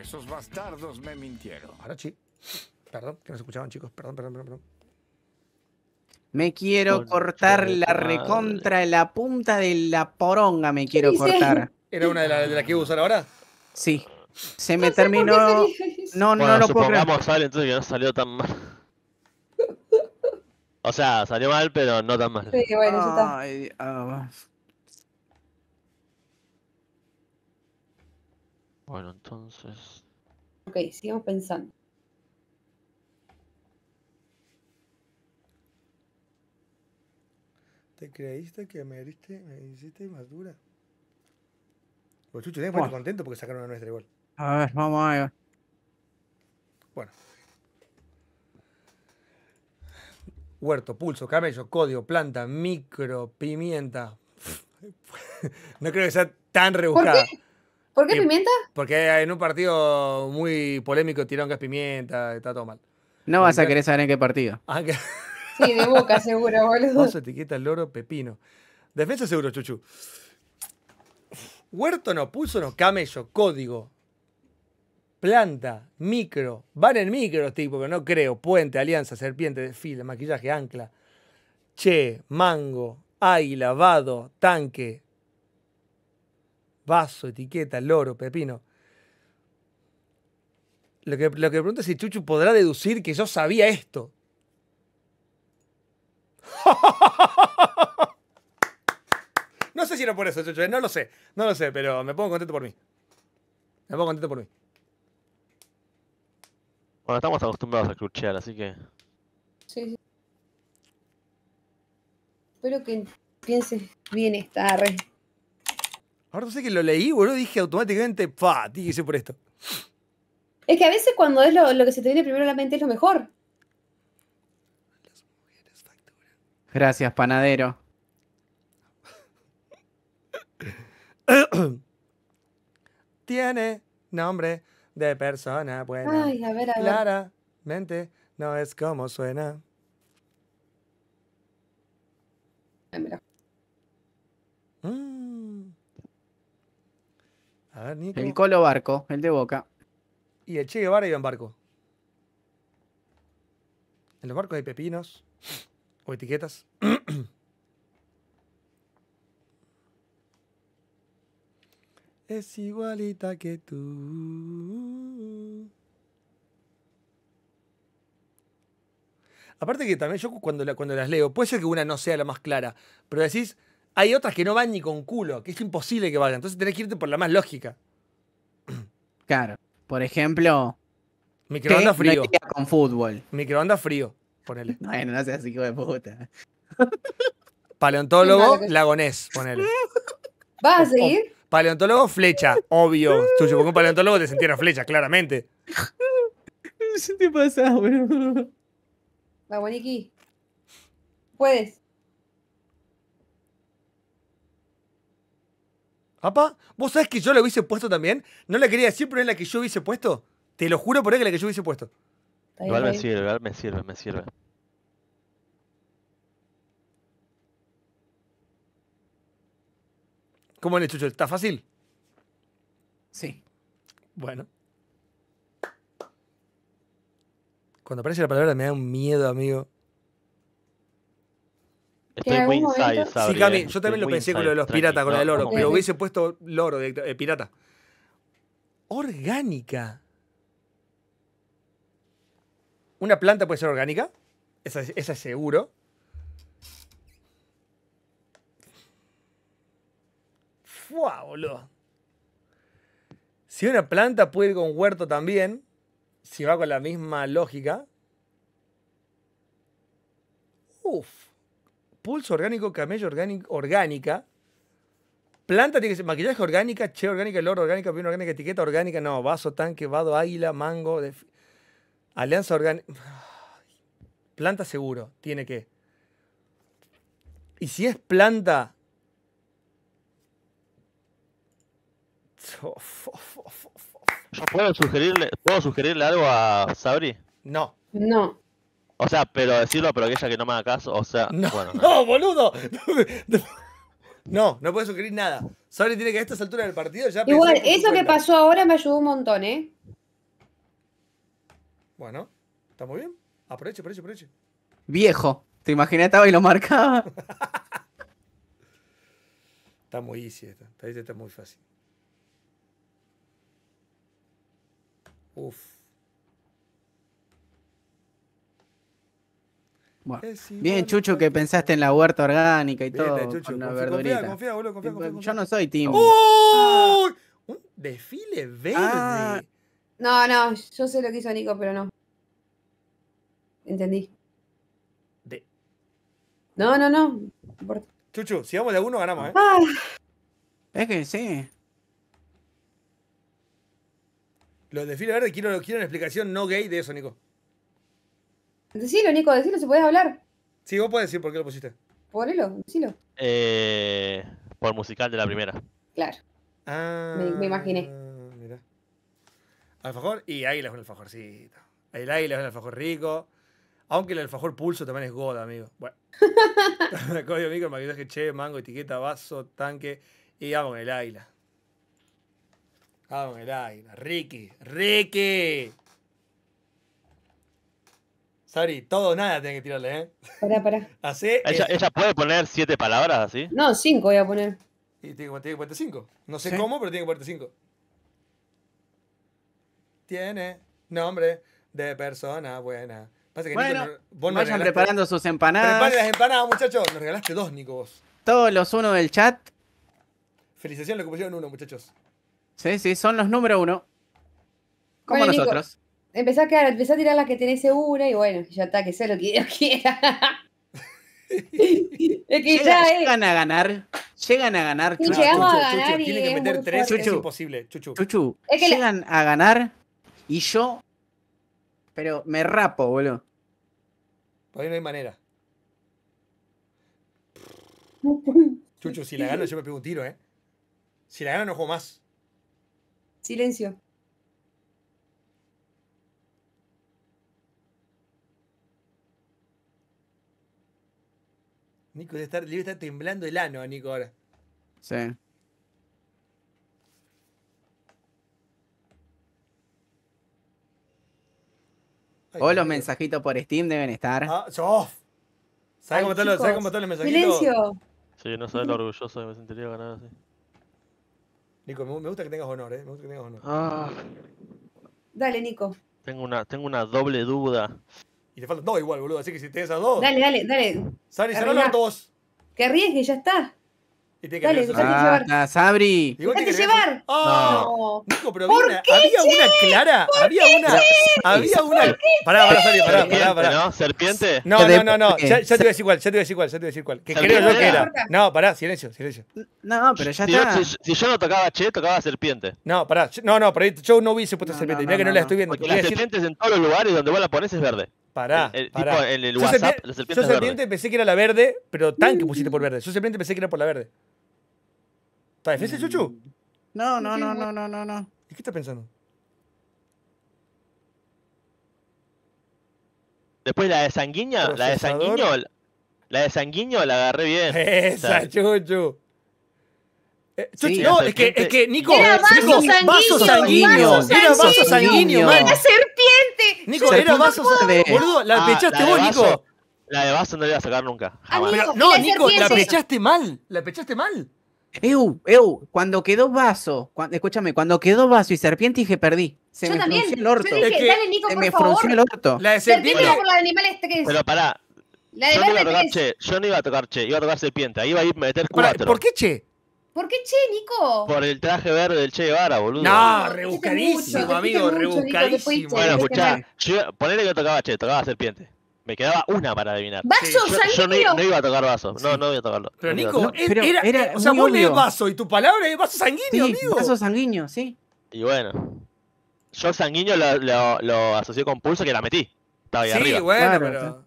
Esos bastardos me mintieron. Ahora sí. Perdón, que no escuchaban, chicos. Perdón, perdón, perdón. Me quiero cortar la recontra recontra, la punta de la poronga me quiero cortar. ¿Era una de las de la que iba a usar ahora? Sí. Se me terminó. No, no lo puedo creer. entonces no o sea, salió mal, pero no tan mal. Sí, bueno, eso está. Ay, bueno, entonces. Ok, sigamos pensando. ¿Te creíste que me, me hiciste más dura? Pues Chucho, tenés estar contento porque sacaron a nuestra igual. A ver, vamos a ver. Bueno. huerto, pulso, camello, código, planta, micro, pimienta. no creo que sea tan rebuscada. ¿Por qué? ¿Por pimienta? Porque en un partido muy polémico tiraron gas pimienta, está todo mal. No vas a querer saber en qué partido. Ah, sí, de boca seguro, boludo. Paso etiqueta loro pepino. Defensa seguro, Chuchu. Huerto no, pulso no, camello, código, planta, micro, van en micro, tipo, pero no creo, puente, alianza, serpiente, desfile, maquillaje, ancla, che, mango, águila, vado, tanque, vaso, etiqueta, loro, pepino. Lo que, lo es si Chuchu podrá deducir que yo sabía esto. No sé si era por eso, Chuchu, eh, no lo sé, no lo sé, pero me pongo contento por mí. Me pongo contento por mí estamos acostumbrados a cruchear, así que. Sí, sí. Espero que pienses bien esta Ahora no sé que lo leí, boludo, dije automáticamente, pa, por esto. Es que a veces cuando es lo, lo, que se te viene primero a la mente es lo mejor. Gracias, panadero. Tiene nombre de persona buena. Ay, a ver, a Claramente no es como suena. Ah, mm. A ver, Nico. El Colo Barco, el de Boca. Y el Che Guevara iba en barco. En los barcos hay pepinos o etiquetas. es igualita que tú. Aparte que también yo cuando, cuando las leo, puede ser que una no sea la más clara, pero decís, hay otras que no van ni con culo, que es imposible que vayan. Entonces tenés que irte por la más lógica. Claro. Por ejemplo... Microondas frío. con fútbol. Microondas frío, ponele. Bueno, no seas así de puta. Paleontólogo, lagonés, ponele. ¿Vas a oh, oh. seguir? Paleontólogo, flecha, obvio. Tuyo, porque un paleontólogo te una flecha, claramente. ¿Qué te pasa, bro? Vamos, Puedes. ¿Apa? ¿Vos sabés que yo la hubiese puesto también? No la quería decir, pero es la que yo hubiese puesto. Te lo juro por ahí que la que yo hubiese puesto. Igual me sirve, igual me sirve, me sirve. ¿Cómo el chucho? ¿Está fácil? Sí. Bueno. Cuando aparece la palabra me da un miedo, amigo. Estoy muy inside, Sí, Cami, eh. yo también lo pensé con lo de los piratas, con el oro. pero hubiese puesto loro, de, pirata. Orgánica. ¿Una planta puede ser orgánica? Esa, esa es seguro. boludo. Si una planta puede ir con huerto también, si va con la misma lógica. Uf. Pulso orgánico, camello orgánico, orgánica. Planta tiene que ser maquillaje orgánica, che orgánica, loro orgánica, pino orgánica, etiqueta orgánica, no, vaso, tanque, vado, águila, mango, alianza orgánica. Planta seguro, tiene que. Y si es planta puedo sugerirle, puedo sugerirle algo a Sabri. No. No. O sea, pero decirlo, pero aquella que no me haga caso, o sea, no, No, boludo. No, no puede sugerir nada. Sabri tiene que a estas alturas del partido ya. Igual, eso que pasó ahora me ayudó un montón, ¿eh? Bueno, está muy bien. Aproveche, aproveche, aproveche. Viejo. Te imaginé estaba y lo marcaba. está muy easy está muy fácil. Uf. Bueno. Bien, Chucho, que pensaste en la huerta orgánica y todo. con confía, Confía, confía, Yo no soy Tim. Ah. Un desfile verde. Ah. No, no, yo sé lo que hizo Nico, pero no. Entendí. De... No, no, no. Chuchu, si vamos de alguno uno, ganamos, ¿eh? Ah. Es que sí. Los desfiles verdes, quiero, quiero una explicación no gay de eso, Nico. Decilo, Nico, decilo, si puedes hablar. Sí, vos puedes decir por qué lo pusiste. Ponelo, decilo. Eh, por musical de la primera. Claro. Ah, me, imaginé. Alfajor y águila es un alfajorcito. El águila es un alfajor rico. Aunque el alfajor pulso también es goda, amigo. Bueno. Código micro, maquillaje, che, mango, etiqueta, vaso, tanque. Y vamos el águila. Vamos, el aire, Ricky, Ricky. Sabri, todo nada tiene que tirarle, ¿eh? Pará, pará. Así ella, puede poner siete palabras así? No, cinco voy a poner. Y tiene, tiene que ponerte cinco. No sé cómo, pero tiene que ponerte cinco. Tiene nombre de persona buena. Pasa que bueno, vayan preparando sus empanadas. Preparen las empanadas, muchachos. Nos regalaste dos, Nico, vos. Todos los uno del chat. Felicitación, lo que pusieron uno, muchachos. Sí, sí, son los número uno. Como nosotros. Nico, a quedar, a tirar las que tenés segura y bueno, ya está, que sé lo que Dios quiera. llegan a ganar. Llegan a ganar. chuchu, chuchu, que tres, es imposible. Chuchu. chuchu llegan a ganar y yo. Pero me rapo, boludo. Por ahí no hay manera. Chuchu, si la gano, yo me pego un tiro, ¿eh? Si la gano, no juego más. Silencio. Nico estar, le estar temblando el ano a Nico ahora. Sí. o los mensajitos por Steam deben estar. Ah, oh. ¿Sabes cómo, están los mensajitos? Silencio. Sí, no sabes lo orgulloso que me sentiría ganar así. Nico, me gusta que tengas honor, ¿eh? Ah. Dale, Nico. Tengo una, doble duda. Y te faltan dos igual, boludo. Así que si tenés a dos. Dale, dale, dale. Sari, lo los dos. Que arriesgue, ya está. Dale, déjate ah, llevar. Está, Sabri. que llevar! no. Nico, pero ¿Por había una clara. ¿Por había qué, una. Che? Había una. Qué, pará, pará, pará, pará, pará. ¿No? ¿Serpiente? No, no, no, no. Ya, ya, te voy a decir cuál, ya te voy a decir cuál, ya te voy a decir cuál. Que creo yo que era. No, pará, silencio, silencio. No, pero ya si está. si, si, yo no tocaba che, tocaba serpiente. No, pará. No, no, pero yo no hubiese puesto no, serpiente. Mira que no, la estoy viendo. Porque Serpiente Es en todos los lugares donde vos la pones es verde. Pará. El, pará. Tipo, en el WhatsApp, yo serpiente, la serpiente yo serpiente pensé que era la verde, pero tan que pusiste por verde. Yo serpiente pensé que era por la verde. ¿Está difícil, Chuchu? No, no, no, no, no, no, no. ¿Y qué está pensando? Después la de sanguíneo, la de sanguíneo, la de sanguíneo la agarré bien. Esa, Chuchu. Eh, no, es que, es que Nico, era vaso Nico, sanguíneo, vaso sanguíneo, vaso sanguíneo, era vaso sanguíneo, Era serpiente. Nico, era vaso sanguíneo. Boludo, la ah, pechaste vos, Nico. La de vaso no la iba a sacar nunca. no, Nico, la pechaste mal, la pechaste mal. Eu, eu, cuando quedó vaso, escúchame, cuando quedó vaso y serpiente dije perdí. Se yo me también. El orto. se me frunció el orto. La de serpiente. por de animales este Pero pará. yo, no iba a tocar, che. yo no iba a tocar iba a serpiente. Ahí iba a ir a meter cuatro. ¿Por qué che? ¿Por qué Che, Nico? Por el traje verde del Che Guevara, boludo. No, rebuscadísimo, amigo, rebuscadísimo. bueno, escuchá, ponele que tocaba Che, tocaba serpiente. Me quedaba una para adivinar. ¡Vaso, sanguíneo yo, no, iba a tocar vaso. No, no iba a tocarlo. Pero Nico, era, o sea, vos vaso y tu palabra es vaso sanguíneo, amigo. Vaso sanguíneo, sí. Y bueno. Yo sanguíneo lo, lo, asocié con pulso que la metí. Estaba ahí sí, bueno, pero.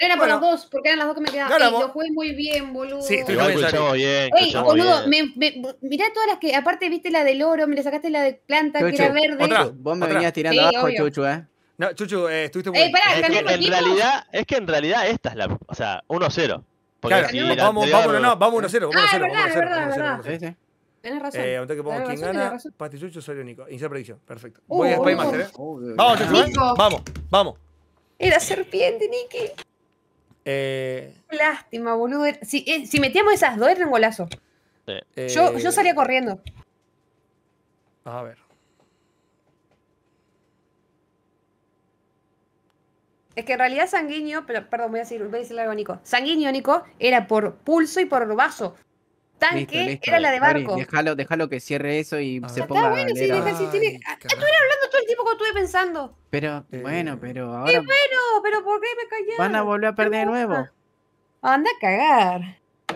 era por las dos, porque eran las dos que me quedaban. Claro, lo jugué muy bien, boludo. Sí, estoy Igual escuchamos bien. boludo, mirá todas las que. Aparte, viste la del oro, me le sacaste la de planta que era verde. Vos me venías tirando abajo, Chuchu, eh. No, Chuchu, eh, estuviste muy Ey, eh, Es que, en realidad, es que en realidad esta es la. O sea, 1-0. Claro, si vamos, vamos, no, vamos 1-0. Ah, es verdad, es verdad, es verdad. Sí, Tenés razón. Eh, aunque que pongo quién gana. Pati Chucho, Salió Nico. Iniciar predicción. Perfecto. Uh, Voy a Spy Master, ¿eh? vamos, Chuchu. Vamos, vamos. Era serpiente, Nicky. Eh... Lástima, boludo. Si, eh, si, metíamos esas dos, era un golazo. Yo, yo eh, salía corriendo. A ver. Es que en realidad sanguíneo, pero, perdón, voy a, decir, voy a decirle algo a Nico. Sanguíneo, Nico, era por pulso y por vaso. Tanque era la de barco. déjalo, que cierre eso y ah. se ponga. Está bueno, sí, Estuve hablando todo el tiempo que estuve pensando. Pero, eh. bueno, pero ahora. Y bueno, pero ¿por qué me callaron? Van a volver a perder de nuevo. Anda a cagar.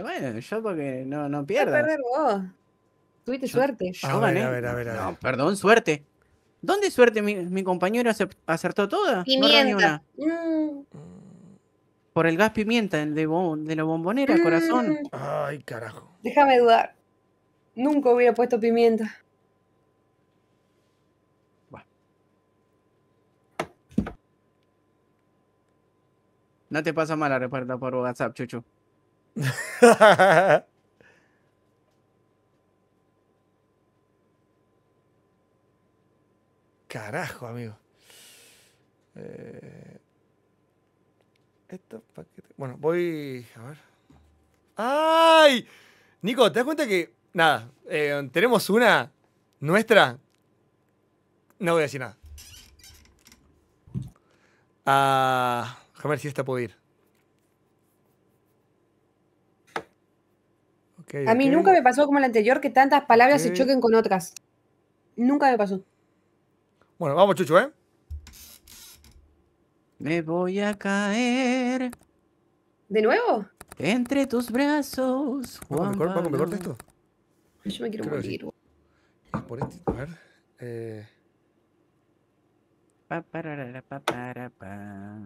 bueno, yo porque no, no vos. Tuviste suerte. a Ver, a ver, a ver, no, perdón, suerte. ¿Dónde suerte mi, compañero acertó toda? Pimienta. Mm. Por el gas pimienta, el de, la bombonera, mm. corazón. Ay, carajo. Déjame dudar. Nunca hubiera puesto pimienta. No te pasa mal la reparta por WhatsApp, Chucho. Carajo, amigo. Eh, bueno, voy. A ver. ¡Ay! Nico, ¿te das cuenta que. Nada, eh, tenemos una nuestra. No voy a decir nada. Ah, a ver si esta puede ir. a mí nunca me pasó como la anterior que tantas palabras se choquen con otras. Nunca me pasó. Bueno, vamos, Chucho, ¿eh? Me voy a caer. ¿De nuevo? Entre tus brazos, Juan. mejor, mejor esto? Yo me quiero morir. Ah, por este, a ver. Eh. Pa, pa.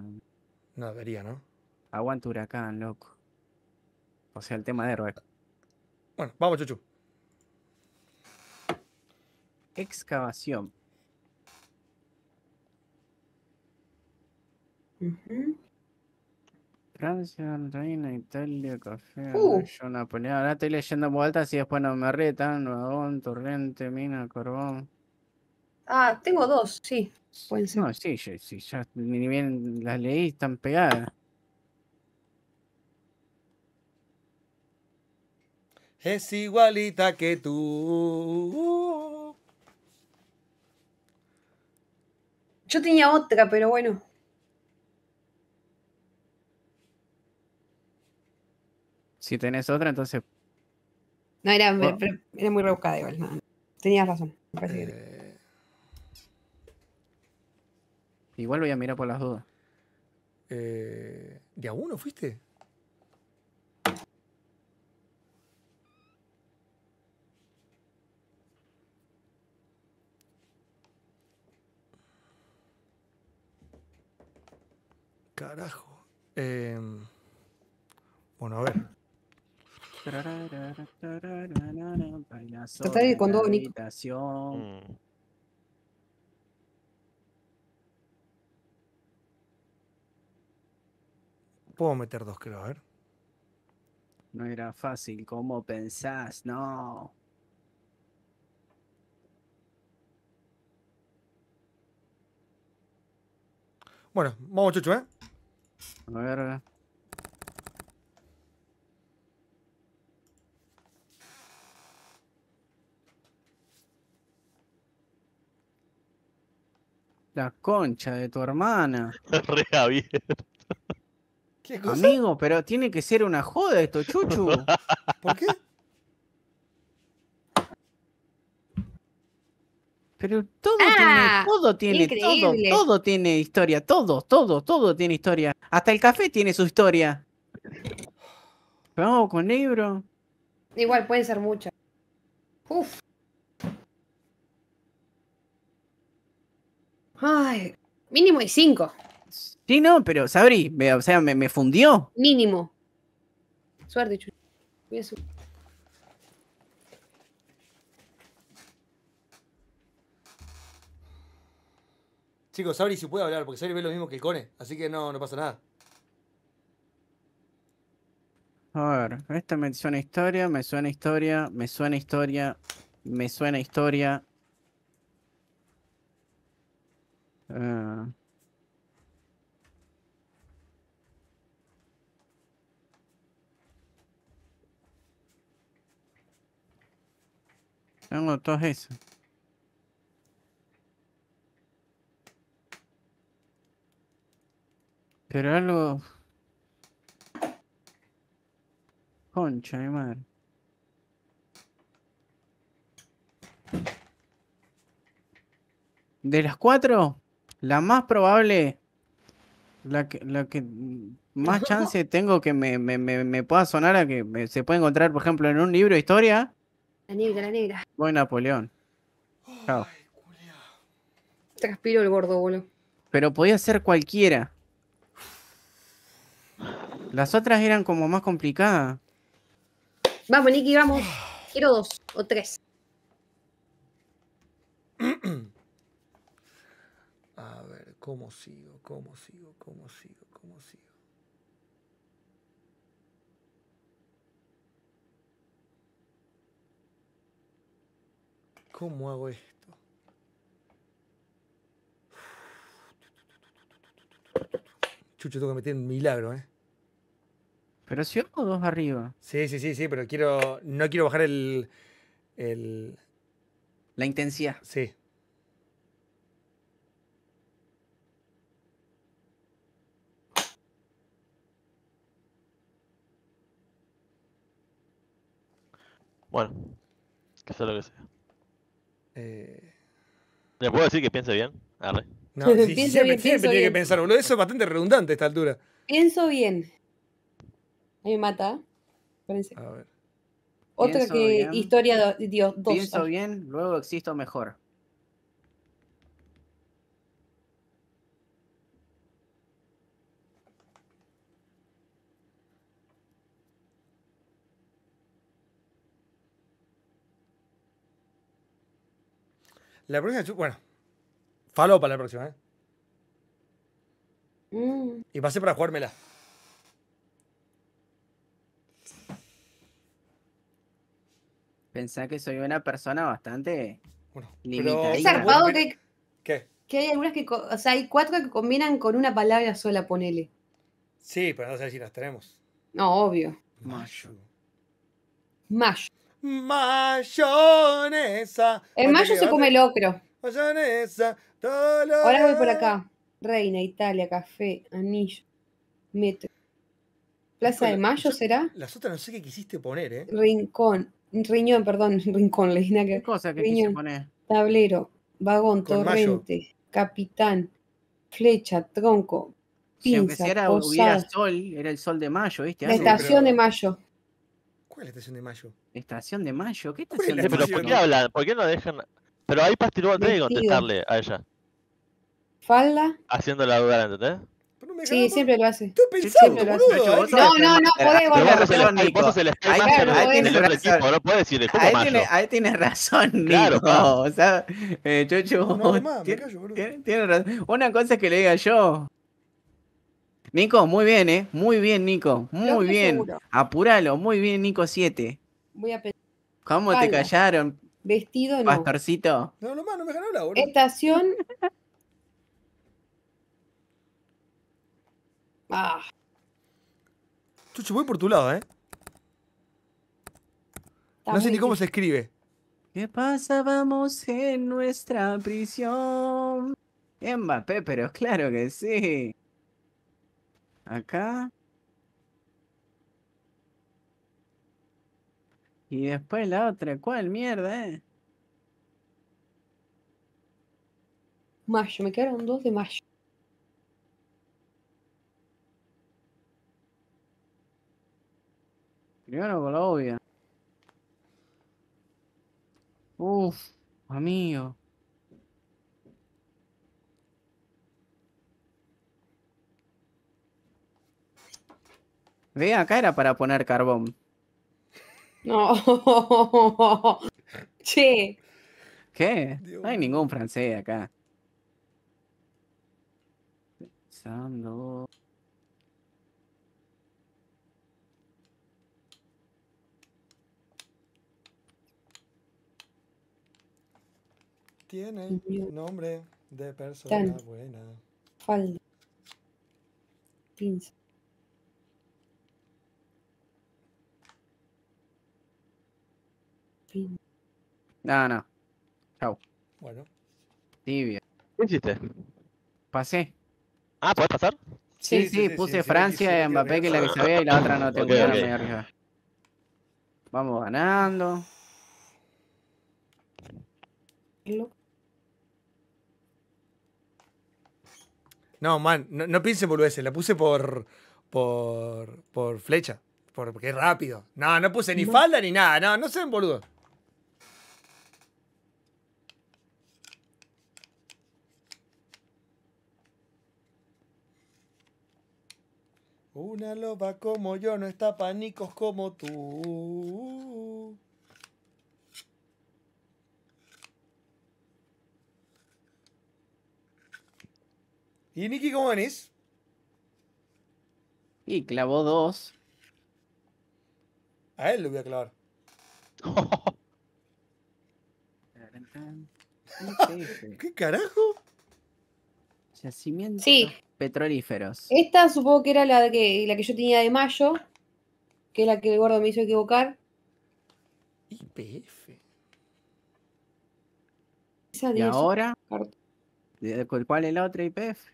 No debería, ¿no? Aguanta huracán, loco. O sea, el tema de héroe. Bueno, vamos, Chuchu. Excavación. Francia, Reina, Italia, Café, uh. Napoleón. Ahora estoy leyendo en y y después no me retan. Nuevón, Torrente, Mina, Corbón. Ah, tengo dos, sí. Pueden ser. No, sí, sí, sí, ya ni bien las leí, están pegadas. Es igualita que tú. Yo tenía otra, pero bueno. Si tenés otra, entonces. No, era, era, muy rebuscada igual. Tenías razón. Eh, igual voy a mirar por las dudas. Eh... ¿De a uno fuiste? Carajo. Eh, bueno, a ver cuando Puedo meter dos, creo, a ver. No era fácil, como pensás? No. Bueno, vamos, Chucho, ¿eh? A ver. La concha de tu hermana. Re ¿Qué Amigo, pero tiene que ser una joda esto, Chuchu. ¿Por qué? Pero todo ah, tiene, todo tiene, todo, tiene historia, todo, todo, todo tiene historia. Hasta el café tiene su historia. Vamos con libro. Igual pueden ser muchas. Uf. Ay, mínimo hay cinco. Sí, no, pero Sabri, o sea, me, fundió. Mínimo. Suerte, chulo. Voy a Chicos, Sabri sí puede hablar, porque Sabri ve lo mismo que el Cone, así que no, no pasa nada. A ver, esta me suena historia, me suena historia, me suena historia, me suena historia. Uh, tengo todo eso. Pero algo... Concha de madre. ¿De las cuatro? La más probable, la que, más chance tengo que me, pueda sonar a que se puede encontrar, por ejemplo, en un libro de historia, La negra, la negra. voy Napoleón. Chao. Transpiro el gordo, boludo. Pero podía ser cualquiera. Las otras eran como más complicadas. Vamos, Nicky, vamos. Quiero dos o tres. ¿Cómo sigo? ¿Cómo sigo? ¿Cómo sigo? ¿Cómo sigo? ¿Cómo hago esto? Chucho, tengo que meter un milagro, ¿eh? Pero si o dos arriba. Sí, sí, sí, sí, pero quiero. No quiero bajar el. el... La intensidad. Sí. Bueno, que sea lo que sea. Eh. ¿Le puedo decir que piense bien? Arre. No, sí, siempre, bien, siempre tiene que pensar, boludo. Eso es bastante redundante a esta altura. Pienso bien. Me mata. A ver. Otra que bien. historia dos. Pienso bien, luego existo mejor. La próxima, bueno, falo para la próxima, ¿eh? mm. Y pasé para jugármela. Pensá que soy una persona bastante bueno, ¿Qué? que hay algunas que, hay cuatro que combinan con una palabra sola, ponele. Sí, pero no sé si las tenemos. No, obvio. Mayo. Mayo. Mayonesa. En mayo se come locro. Mayonesa. Ahora voy por acá. Reina, Italia, café, anillo, metro. Plaza de Mayo será. Las otras no sé qué quisiste poner, ¿eh? Rincón. Riñón, perdón, rincón, le que. cosa que quisiste poner? Tablero, vagón, torrente, capitán, flecha, tronco, pinza, si era, sol, era el sol de mayo, ¿viste? estación de mayo. ¿Cuál es la estación de mayo? ¿Estación de mayo? ¿Qué estación de mayo? ¿Pero por qué hablan? ¿Por qué no dejan? Pero ahí Pastirúa tiene que contestarle a ella. Falda. Haciendo la duda ¿entendés? Sí, siempre lo hace. Tú pensando, sí, boludo. No, no, no, podés volver. Vos sos el del equipo, no podés decirle cómo mayo. Ahí tiene razón, Nico. O sea, eh, Chocho, Tiene razón. Una cosa es que le diga yo. Nico, muy bien, ¿eh? Muy bien, Nico. Muy bien. Apuralo. Muy bien, Nico 7. Voy ¿Cómo te callaron? Vestido no. Pastorcito. No, nomás no me la Estación. ah. Chucho, voy por tu lado, ¿eh? no sé ni cómo se escribe. ¿Qué pasábamos en nuestra prisión? Mbappé, pero claro que sí acá. Y después la otra, ¿cuál mierda, eh? Mayo, me quedaron dos de mayo. Primero obvia Uf, amigo. Ve, acá era para poner carbón. No. Sí. ¿Qué? No hay ningún francés acá. Tiene nombre de persona buena. Pinza. No, no. Chau. Bueno. Tibia. ¿Qué hiciste? Pasé. Ah, ¿puedes pasar? Sí, sí, puse Francia Francia, Mbappé, que es la que sabía, y la otra no te okay, Vamos ganando. No, man, no, no piense boludeces, la puse por, por, por flecha, porque es rápido. No, no puse ni falda ni nada, no, no sean boludo Una loba como yo no está panicos como tú. ¿Y Niki cómo venís? Y clavó dos. A él lo voy a clavar. ¿Qué carajo? sí. petrolíferos. Esta supongo que era la que, la que yo tenía de mayo, que es la que el gordo me hizo equivocar. IPF. ¿Y ahora? ¿Cuál es la otra IPF?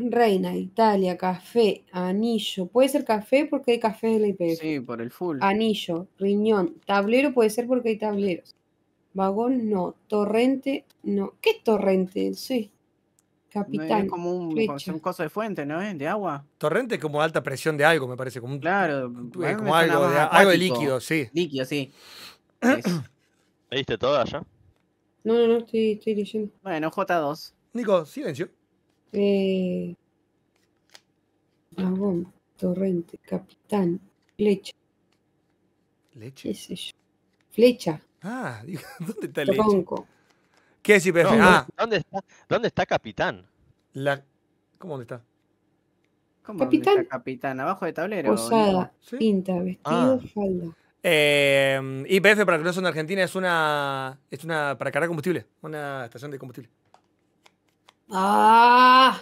Reina, Italia, café, anillo. Puede ser café porque hay café en la IPF. Sí, por el full. Anillo, riñón, tablero puede ser porque hay tableros. Vagón no, torrente no. ¿Qué torrente? Sí. Capitán. es como un, un de fuente, ¿no? es? De agua. Torrente es como alta presión de algo, me parece. Como un, claro, como algo de, de líquido, sí. Líquido, sí. viste todo ya? No, no, no, estoy, estoy leyendo. Bueno, J2. Nico, silencio. Eh, Torrente, Capitán, Flecha. Flecha. ¿Qué sé yo? Flecha. Ah, ¿dónde está el Toronco. ¿Qué es IPF? ah. ¿dónde, está, ¿Dónde está Capitán? La... ¿Cómo dónde está? capitán? capitán? Abajo de tablero. Posada, ¿Sí? pinta, vestido, ah. falda. Em, IPF, para que no son de Argentina, es una, es una. para cargar combustible. Una estación de combustible. ¡Ah!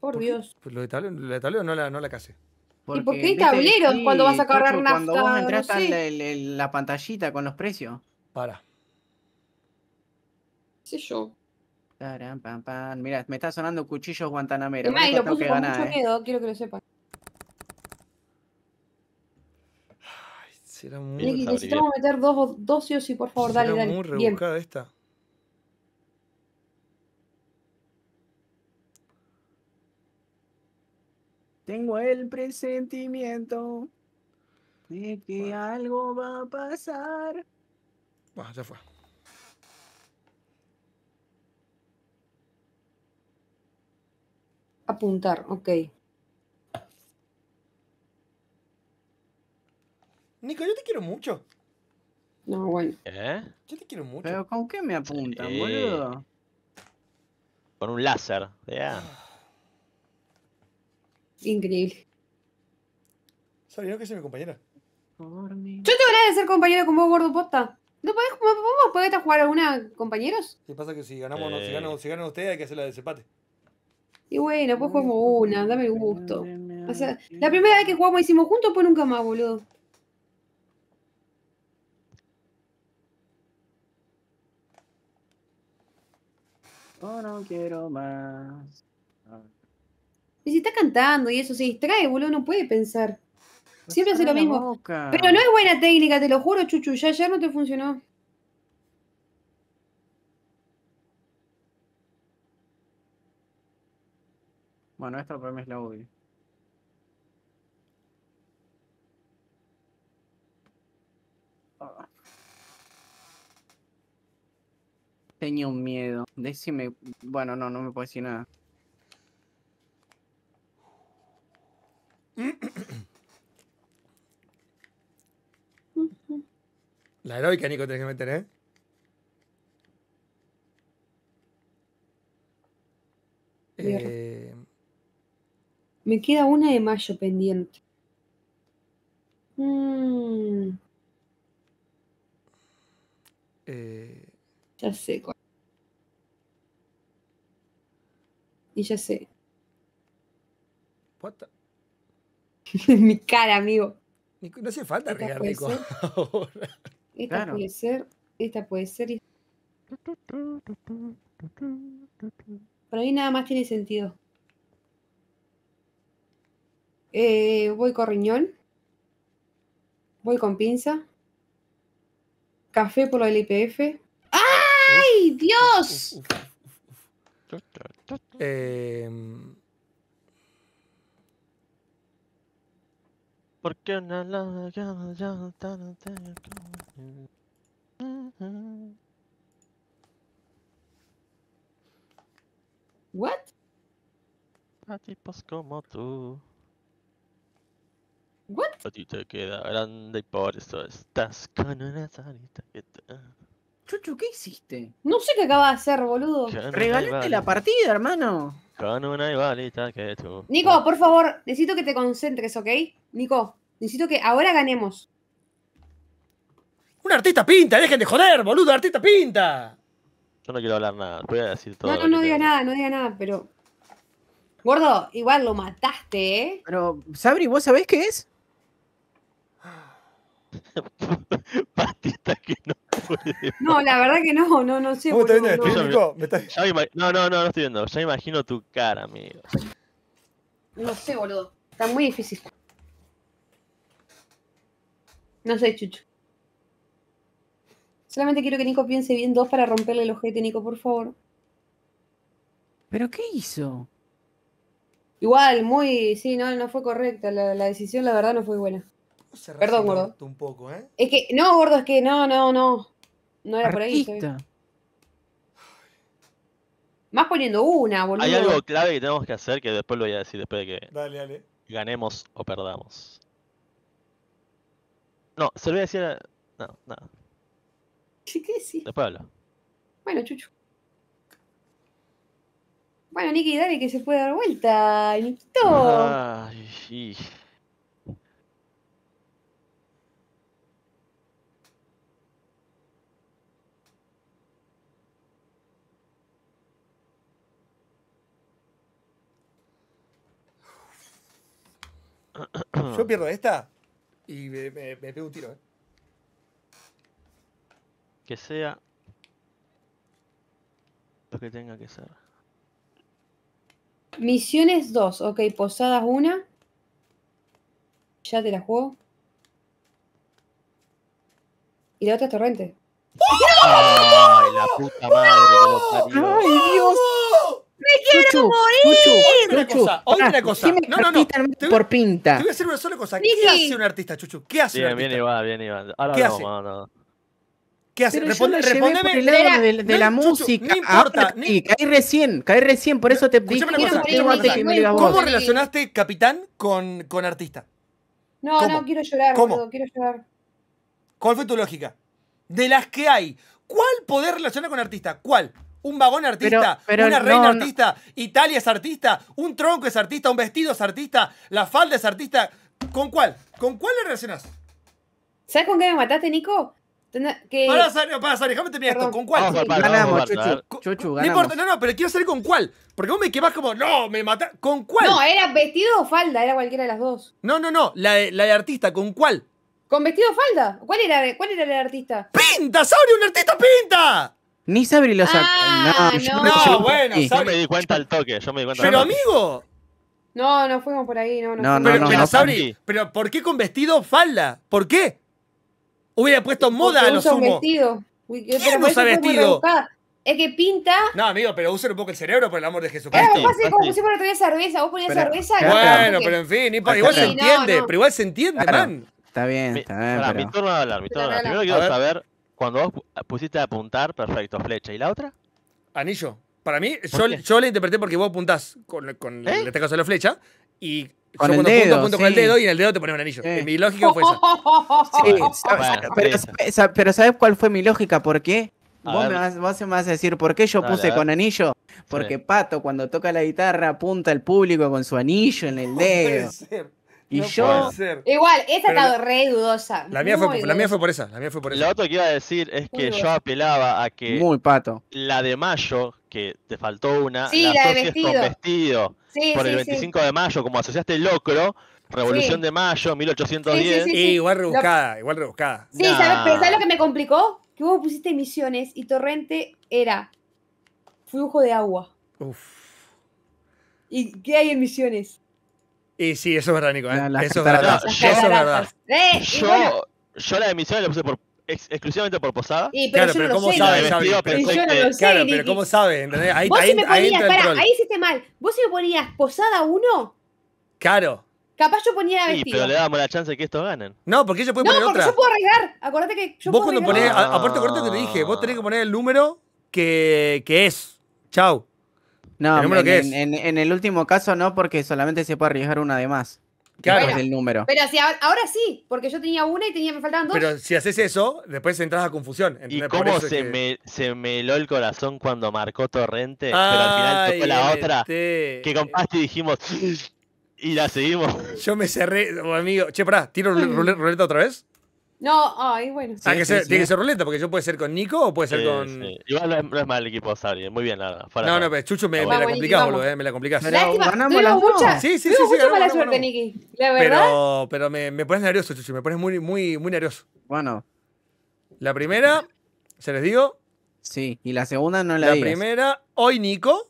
Por, Dios. Pues lo de tablero, lo de no la, no la ¿Y por qué hay tableros cuando vas a cargar nafta? Cuando vos entras no sé. la pantallita con los precios. Para. ¿Qué sé yo? Taran, pan, pan. Mira, me está sonando cuchillos guantanamera. y lo puse con ganar, mucho eh. miedo, quiero que lo sepan. Será muy Necesitamos meter dos, dos sí o por favor, dale, dale. muy rebuscada esta. Tengo el presentimiento de que algo va a pasar. Bueno, ya fue. Apuntar, ok. Nico, yo te quiero mucho. No, güey. ¿Eh? Yo te quiero mucho. ¿Pero con qué me apuntan, boludo? Con un láser, ya. Increíble. Sabía que soy mi compañera. Yo te ganas de ser compañero con vos, gordo posta. ¿No podés, podemos, jugar alguna compañeros? ¿Qué pasa que si ganamos, si, eh. ganan, ustedes hay que hacer la de zapate Y bueno, pues jugamos una, dame el gusto. O sea, la primera vez que jugamos hicimos juntos, pues nunca más, boludo. Oh, no quiero más. Y si está cantando y eso se distrae, boludo, no puede pensar. Siempre hace lo mismo. Pero no es buena técnica, te lo juro, Chuchu. Ya ayer no te funcionó. Bueno, esta para mí es la UBI. Eh. Tenía un miedo. Decime. Bueno, no, no me puedo decir nada. La heroica, Nico, tienes que meter, ¿eh? ¿eh? Me queda una de mayo pendiente. Mm. Eh. Ya sé Y ya sé. mi cara, amigo. No hace falta esta regar Nico. Esta puede ser, esta puede ser. Para mí nada más tiene sentido. Eh, voy con riñón. Voy con pinza. Café por lo del IPF. ¡Ay, Dios! Porque una la ya What? A tipos como tú. What? A ti te queda grande y por eso estás con una que ¿qué hiciste? No sé qué acaba de hacer, boludo. Regalaste la partida, hermano. Nico, por favor, necesito que te concentres, ¿ok? Nico, necesito que ahora ganemos. Un artista pinta, dejen de joder, boludo, artista pinta. Yo no quiero hablar nada, voy a decir todo. No, no, no nada, no diga nada, pero. Gordo, igual lo mataste, ¿eh? Pero, Sabri, ¿vos sabés qué es? no la verdad que no, no, no sé. no, no. no, no, estoy viendo. Ya imagino tu cara, amigo. No sé, boludo. Está muy difícil. No sé, chucho. Solamente quiero que Nico piense bien dos para romperle el ojete, Nico, por favor. ¿Pero qué hizo? Igual, muy. Sí, no, no fue correcta. la decisión, la verdad, no fue buena. Perdón, gordo. ¿eh? Es que, no, gordo, es que no, no, no. No era por ahí. Más poniendo una, boludo. Hay algo clave que tenemos que hacer que después lo voy a decir, después de que dale, dale. ganemos o perdamos. No, se lo voy a decir a... No, nada. No. ¿Qué, qué Después hablo. Bueno, chucho. Bueno, Nicky, dale que se puede dar vuelta, Niquito. Ay, sí. Yo pierdo esta y me, pego un tiro. Eh. Que sea lo que tenga que ser. Misiones 2, ok, posadas 1. Ya te la juego. Y la otra es torrente. ¡Ay, Dios! ¡Me quiero morir! Chuchu, cosa, una cosa. No, no, no. Por pinta. Te voy a hacer una sola cosa. ¿Qué hace un artista, Chuchu? ¿Qué hace Bien, bien, Iván, bien, Iván. Ahora ¿Qué hace? ¿Qué hace? Responde, respondeme. de, la música. No importa. Ahora, ni... Caí recién, caí recién, por eso te dije. ¿Cómo relacionaste Capitán con, artista? No, no, quiero llorar, ¿Cómo? quiero llorar. ¿Cuál fue tu lógica? De las que hay, ¿cuál poder relacionar con artista? ¿Cuál? un vagón artista, una reina artista, Italia es artista, un tronco es artista, un vestido es artista, la falda es artista. ¿Con cuál? ¿Con cuál le reaccionás? ¿Sabes con qué me mataste, Nico? Que... Para, para, déjame esto. ¿Con cuál? No no, pero quiero saber con cuál. Porque vos me quemás como, no, me mata? ¿Con cuál? No, era vestido o falda, era cualquiera de las dos. No, no, no, la de, artista, ¿con cuál? ¿Con vestido o falda? ¿Cuál era, cuál era artista? ¡Pinta, Sauri, un artista pinta! Ni Sabri lo sacó. Ah, no, no. no yo, bueno, sí. Sabri. Yo me di cuenta al toque, yo me di cuenta. Pero amigo. No, no fuimos por ahí, no, no. no, no pero, pero Sabri, pero ¿por qué con vestido falda? ¿Por qué? Hubiera puesto moda a los humos. vestido. Uy, pero no usa vestido? Es que pinta. No, amigo, pero usen un poco el cerebro, por el amor de Jesucristo. Es fácil como pusimos la cerveza. Vos ponías cerveza. Bueno, pero en fin, igual se entiende, pero igual se entiende, man. Está bien, está bien. Mi turno de hablar, mi turno de hablar. Primero quiero saber cuando vos ah, pusiste a apuntar, perfecto, flecha. ¿Y la otra? Anillo. Para mí, yo, yo interpreté porque vos apuntás con, con ¿Eh? este la flecha, y el dedo, apunto, con el dedo y en el dedo te pones un anillo. Mi lógica fue pero, ¿sabes cuál fue mi lógica? ¿Por qué? vos, me vas, a decir, ¿por qué yo puse con anillo? Porque Pato cuando toca la guitarra apunta al público con su anillo en el dedo. Y yo. Igual, esa ha estaba re dudosa. La mía, fue, por esa. La mía Lo otro que iba a decir es que yo apelaba a que. Muy pato. La de mayo, que te faltó una. la, de vestido. por el 25 de mayo, como asociaste el locro. Revolución de Mayo, 1810. igual rebuscada, igual rebuscada. Sí, ¿sabes? lo que me complicó? Que vos pusiste misiones y torrente era flujo de agua. Uf. ¿Y qué hay en misiones? Y sí, eso es verdad, Nico. ¿eh? eso, es verdad. Eso es verdad. yo, yo la emisión la puse por exclusivamente por posada. pero claro, pero ¿cómo sabes? Sabe, claro, pero ¿cómo Ahí, Vos si me ponías, ahí hiciste mal. Vos si me ponías posada 1. Claro. Capaz yo ponía la vestida. Sí, pero le dábamos la chance de que estos ganen. No, porque yo puedo poner No, porque yo puedo arreglar. Acordate que yo Vos cuando aparte acuérdate que te dije, vos tenés que poner el número que, que es. Chau. No, en, el último caso no, porque solamente se puede arriesgar una de más. Claro. el número. Pero ahora, sí, porque yo tenía una y me faltaban dos. Pero si haces eso, después entras a confusión. ¿Y cómo se, me, se me el corazón cuando marcó Torrente? pero al final tocó la otra. Este. Que con y dijimos. Y la seguimos. Yo me cerré, amigo. Che, pará, ¿tiro ruleta otra vez? No, ay, bueno. ah, que ser, tiene que ser ruleta, porque yo puede ser con Nico o puede ser con. Igual no es, no es, mal el equipo Sari. muy bien, nada. no, no, pero Chucho me, me la complicás, boludo, eh, me la complicás. Lástima, la las... mucha, sí, sí, sí, mucha mala suerte, Niki. La verdad. Pero, pero me, me, pones nervioso, Chucho, me pones muy, muy, muy nervioso. Bueno. La primera, se les digo. Sí, y la segunda no la La primera, hoy Nico.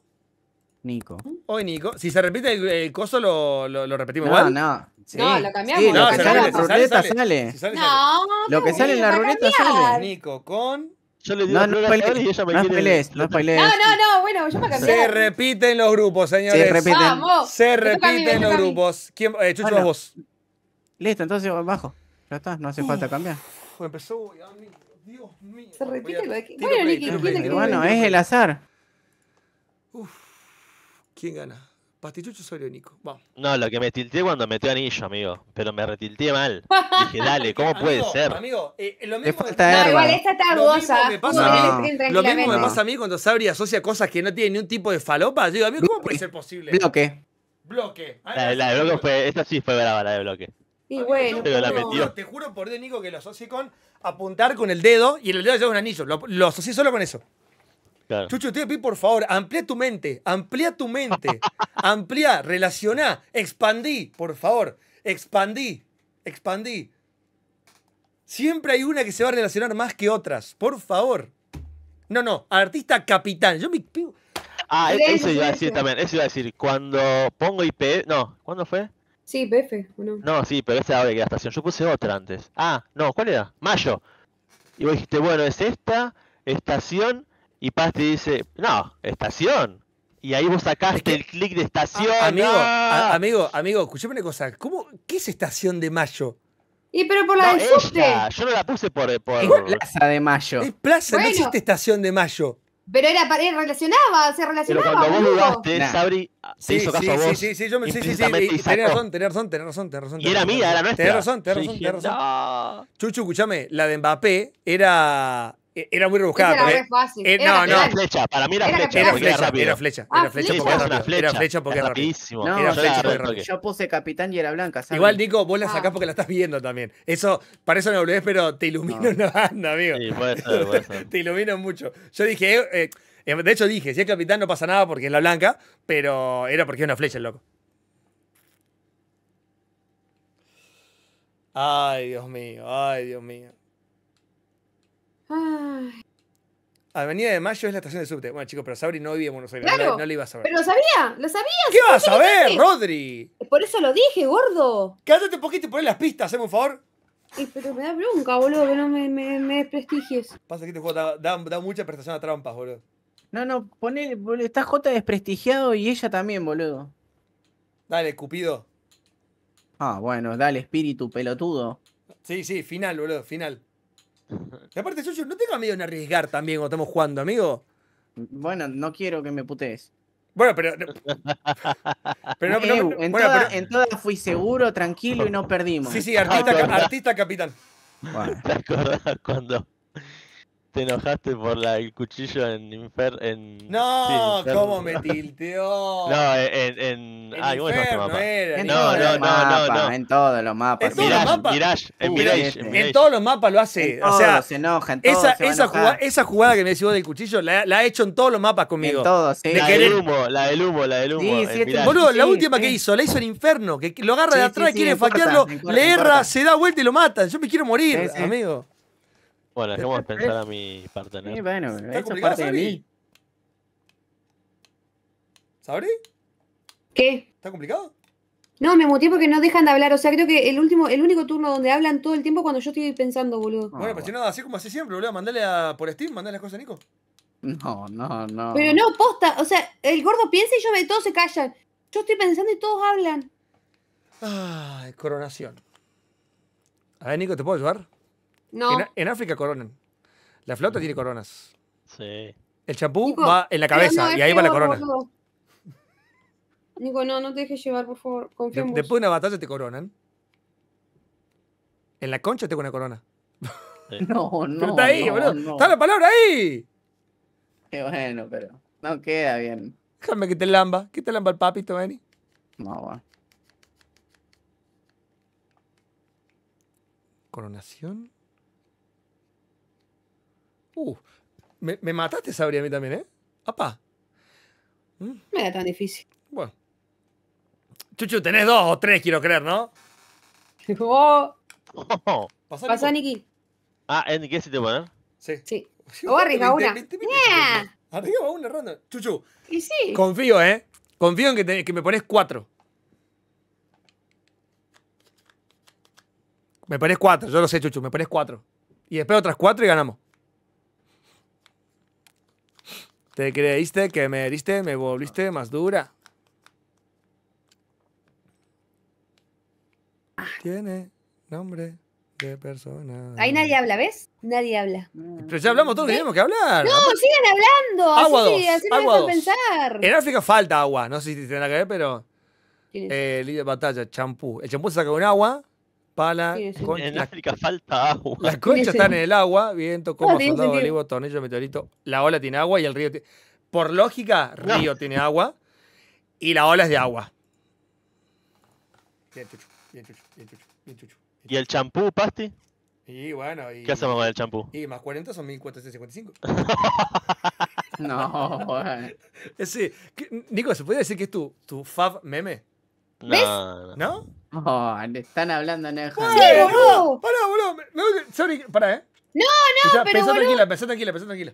Nico. Hoy Nico. Si se repite el, coso, lo, lo, lo repetimos no, igual. No, no. No, lo cambiamos. lo Sale, ruleta sale. sale no, lo que sale en la ruleta sale. Nico, con. Yo le digo no, no, y no, no, no, no, no, bueno, yo me cambié. Se repiten los grupos, señores. Se repiten. Se repiten los grupos. ¿Quién, eh, Chucho, bueno, vos. Listo, entonces bajo. Ya está, no hace falta cambiar. Empezó, Dios mío. Se repite lo de que... Bueno, Bueno, es el azar. Uf, ¿quién gana? Pastichucho Sorionico. Nico. No, lo que me tilté cuando metió anillo, amigo. Pero me retilté mal. Dije, dale, ¿cómo puede ser? Amigo, eh, eh, lo mismo. igual esta tardosa. Lo mismo, lo mismo me pasa a mí cuando Sabri asocia cosas que no tienen ni un tipo de falopa. digo, amigo, ¿cómo puede ser posible? Bloque. Bloque. Ah, la, de, bloque fue. Esta sí fue brava, la de bloque. Y bueno, te juro por Dios, Nico, que lo asocié con apuntar con el dedo y el dedo lleva un anillo. Lo, lo asocié solo con eso. Chucho, Chucho pido por favor, amplía tu mente, amplía tu mente, amplía, relacioná, expandí, por favor, expandí, expandí. Siempre hay una que se va a relacionar más que otras, por favor. No, no, artista capital. Yo me pido... Ah, eso iba a decir también, eso iba a decir, cuando pongo IP, no, ¿cuándo fue? Sí, IPF. no? No, sí, pero esa era que la estación, yo puse otra antes. Ah, no, ¿cuál era? Mayo. Y vos dijiste, bueno, es esta estación y Paz te dice, no, estación. Y ahí vos sacaste el clic de estación. Ah, amigo, ah. amigo, amigo, escuchame una cosa. ¿Cómo, ¿Qué es estación de mayo? Y pero por la de del Yo no la puse por, Plaza de Mayo. Es Plaza, no existe Estación de Mayo. Pero era, relacionaba, se relacionaba. Pero cuando vos dudaste, Sabri sí, hizo caso sí, vos. Sí, sí, sí, yo me, sí, sí, sí, razón, tenés razón, tenés razón, tenés razón. Y era mía, era nuestra. Tenés razón, tenés razón, tenés razón. Chuchu, escuchame, la de Mbappé era e-, era muy rebuscada. Era fácil. Eh, era, flecha, para mí era, flecha. Era flecha, era flecha. era flecha, porque era flecha. Era flecha porque era rapidísimo. rápido. Yo puse capitán y era blanca. Igual, Nico, vos la ah. sacás porque la estás viendo también. Eso, para eso no volvés, pero te ilumino una banda, amigo. Sí, puede ser, te ilumino mucho. Yo dije, eh, eh, de hecho dije, si es capitán no pasa nada porque es la blanca, pero era porque es una flecha el loco. Ay, Dios mío, ay, Dios mío. Ay. Avenida de Mayo es la estación de subte. Bueno, chicos, pero Sabri no vive en Buenos Aires. no, le iba a saber. Pero lo sabía, lo sabía. ¿Qué vas a ver, Rodri? Eh, por eso lo dije, gordo. Cállate un poquito y poné las pistas, hazme un favor. Eh, pero me da bronca, boludo, que no me, desprestigies. Pasa que este juego da, mucha prestación a trampas, boludo. No, no, poné, boludo, está J desprestigiado y ella también, boludo. Dale, Cupido. Ah, bueno, dale, espíritu pelotudo. Sí, sí, final, boludo, final. Y aparte, yo, yo no tengo miedo en arriesgar también cuando estamos jugando, amigo. Bueno, no quiero que me putees. Bueno, pero. pero, no, bueno, en todas fui seguro, tranquilo y no perdimos. Sí, sí, artista, ah, artista capitán. cuando te enojaste por la, el cuchillo en Infer... En, no, cómo me tilteó. No, en... en, este mapa? no, no, no, no, no, En todos los mapas. En todos los mapas. en, todos los mapas lo hace. o sea, se enojan, esa, esa, jugada, esa jugada que me decís vos del cuchillo la, ha hecho en todos los mapas conmigo. En todos, La del humo, la del humo, la del humo. Eh, este la última que hizo, la hizo en Inferno, que lo agarra de atrás, quiere faquearlo, le erra, se da vuelta y lo mata. Yo me quiero morir, amigo. Bueno, dejemos pensar a mi partner. Sí, bueno, es parte de mí. ¿Sabri? ¿Qué? ¿Está complicado? No, me muteé porque no dejan de hablar. O sea, creo que el último, el único turno donde hablan todo el tiempo cuando yo estoy pensando, boludo. Bueno, pues si no, así como hace siempre, boludo. Mandale a, por Steam, mandale las cosas a Nico. No, no, no. Pero no, posta. O sea, el gordo piensa y yo me, todos se callan. Yo estoy pensando y todos hablan. Ay, coronación. A ver, Nico, ¿te puedo ayudar? No. En, África coronan. La flota tiene coronas. Sí. El champú va en la cabeza y ahí va la corona. Nico, no, no te dejes llevar, por favor. Después de una batalla te coronan. En la concha tengo una corona. No, no. Pero está ahí, no, Está la palabra ahí. Qué bueno, pero no queda bien. Déjame que el lamba. ¿Qué el lamba el papito, Benny? No, va. Coronación. Uh, me, me mataste, sabría a mí también, ¿eh? ¡Apa! ¿Mm? No era tan difícil. Bueno. Chuchu, tenés dos o tres, quiero creer, ¿no? Pasó oh. Niki. Ah, ¿en qué se te ¿eh? Sí. Sí. O arriesga una. Yeah. Arriesga una ronda. Chuchu. Y sí. Confío, ¿eh? Confío en que, que me pones cuatro. Me pones cuatro, yo lo sé, Chuchu, me pones cuatro. Y después otras cuatro y ganamos. Te creíste que me heriste, me volviste más dura. Ah. Tiene nombre de persona. Ahí nadie habla, ¿ves? Nadie habla. Mm. Pero ya hablamos todos, ¿Eh? tenemos que hablar. No, sigan hablando. Agua así, así agua no me pensar. En África falta agua, no sé si nada que ver, pero. de eh, batalla, champú. El champú se saca con agua en África falta agua. Las conchas están en el agua, viento, como no, soldado, olivo, tornillo, meteorito. La ola tiene agua y el río tiene... Por lógica, río tiene agua y la ola es de agua. Bien chucho bien bien ¿Y el champú, Pasti? Y bueno, ¿Qué hacemos con el champú? Y más 40 son 1455. no, bueno. Eh, Nico, ¿se puede decir que es tu, tu fab meme? No, ¿No? Oh, le están hablando a Para, ¡Sí, boludo! ¡Para, boludo! Me- sorry, para, ¿eh? No, no, pero pensá tranquila, pensá tranquila, pensá tranquila.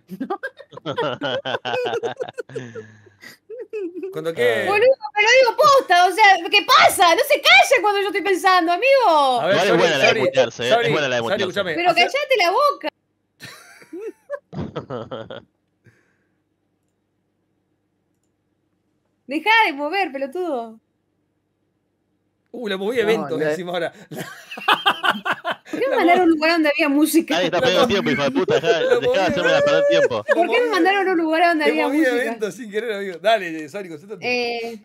Cuando qué? Boludo, pero digo posta, o sea, ¿qué pasa? No se calla cuando yo estoy pensando, amigo. A ver, es buena la de escucharse, ¿eh? Es buena la de Pero cállate callate la boca. Deja de mover, pelotudo. Uh, la moví a eventos decimos ahora. ¿Por qué me mandaron a un lugar donde había música? Ahí está pegando tiempo, hijo de puta. Dejá, de hacerme la perder tiempo. ¿Por qué me mandaron a un lugar donde había música? Moví eventos sin querer, amigo. Dale, Sari, concéntrate. Eh,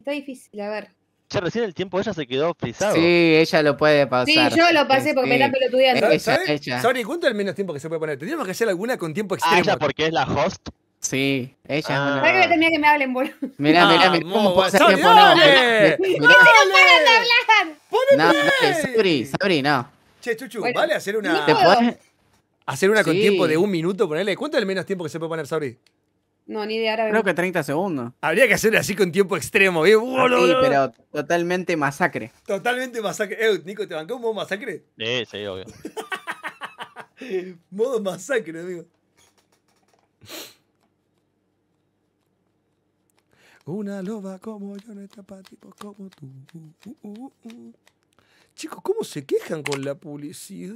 está difícil, a ver. Ya recién el tiempo ella se quedó frisado. Sí, ella lo puede pasar. Sí, yo lo pasé porque me la pelotudía. Sari, ¿cuánto es el menos tiempo que se puede poner? Tendríamos que hacer alguna con tiempo extremo. Ah, ella porque es la host. Sí, ella ah. es una. Ah. tenía que me hablen, boludo. Mirá, mirá, ah, mirá cómo pasa que pone. no, ¡No hablar! ¡Poneme! No, Sabri, Sabri, no. Che, Chuchu, ¿vale hacer una. ¿Te podés? Hacer una con tiempo de un minuto, ponerle. ¿Cuánto es el menos tiempo que se puede poner, Sabri? No, ni idea. Ahora Creo que 30 segundos. Habría que hacer así con tiempo extremo, ¿eh? sí, pero totalmente masacre. Totalmente masacre. Eh, Nico, ¿te bancó un modo masacre? Sí, sí, obvio. modo masacre, amigo. Una loba como yo no está para como tú. Uh, Chicos, ¿cómo se quejan con la publicidad?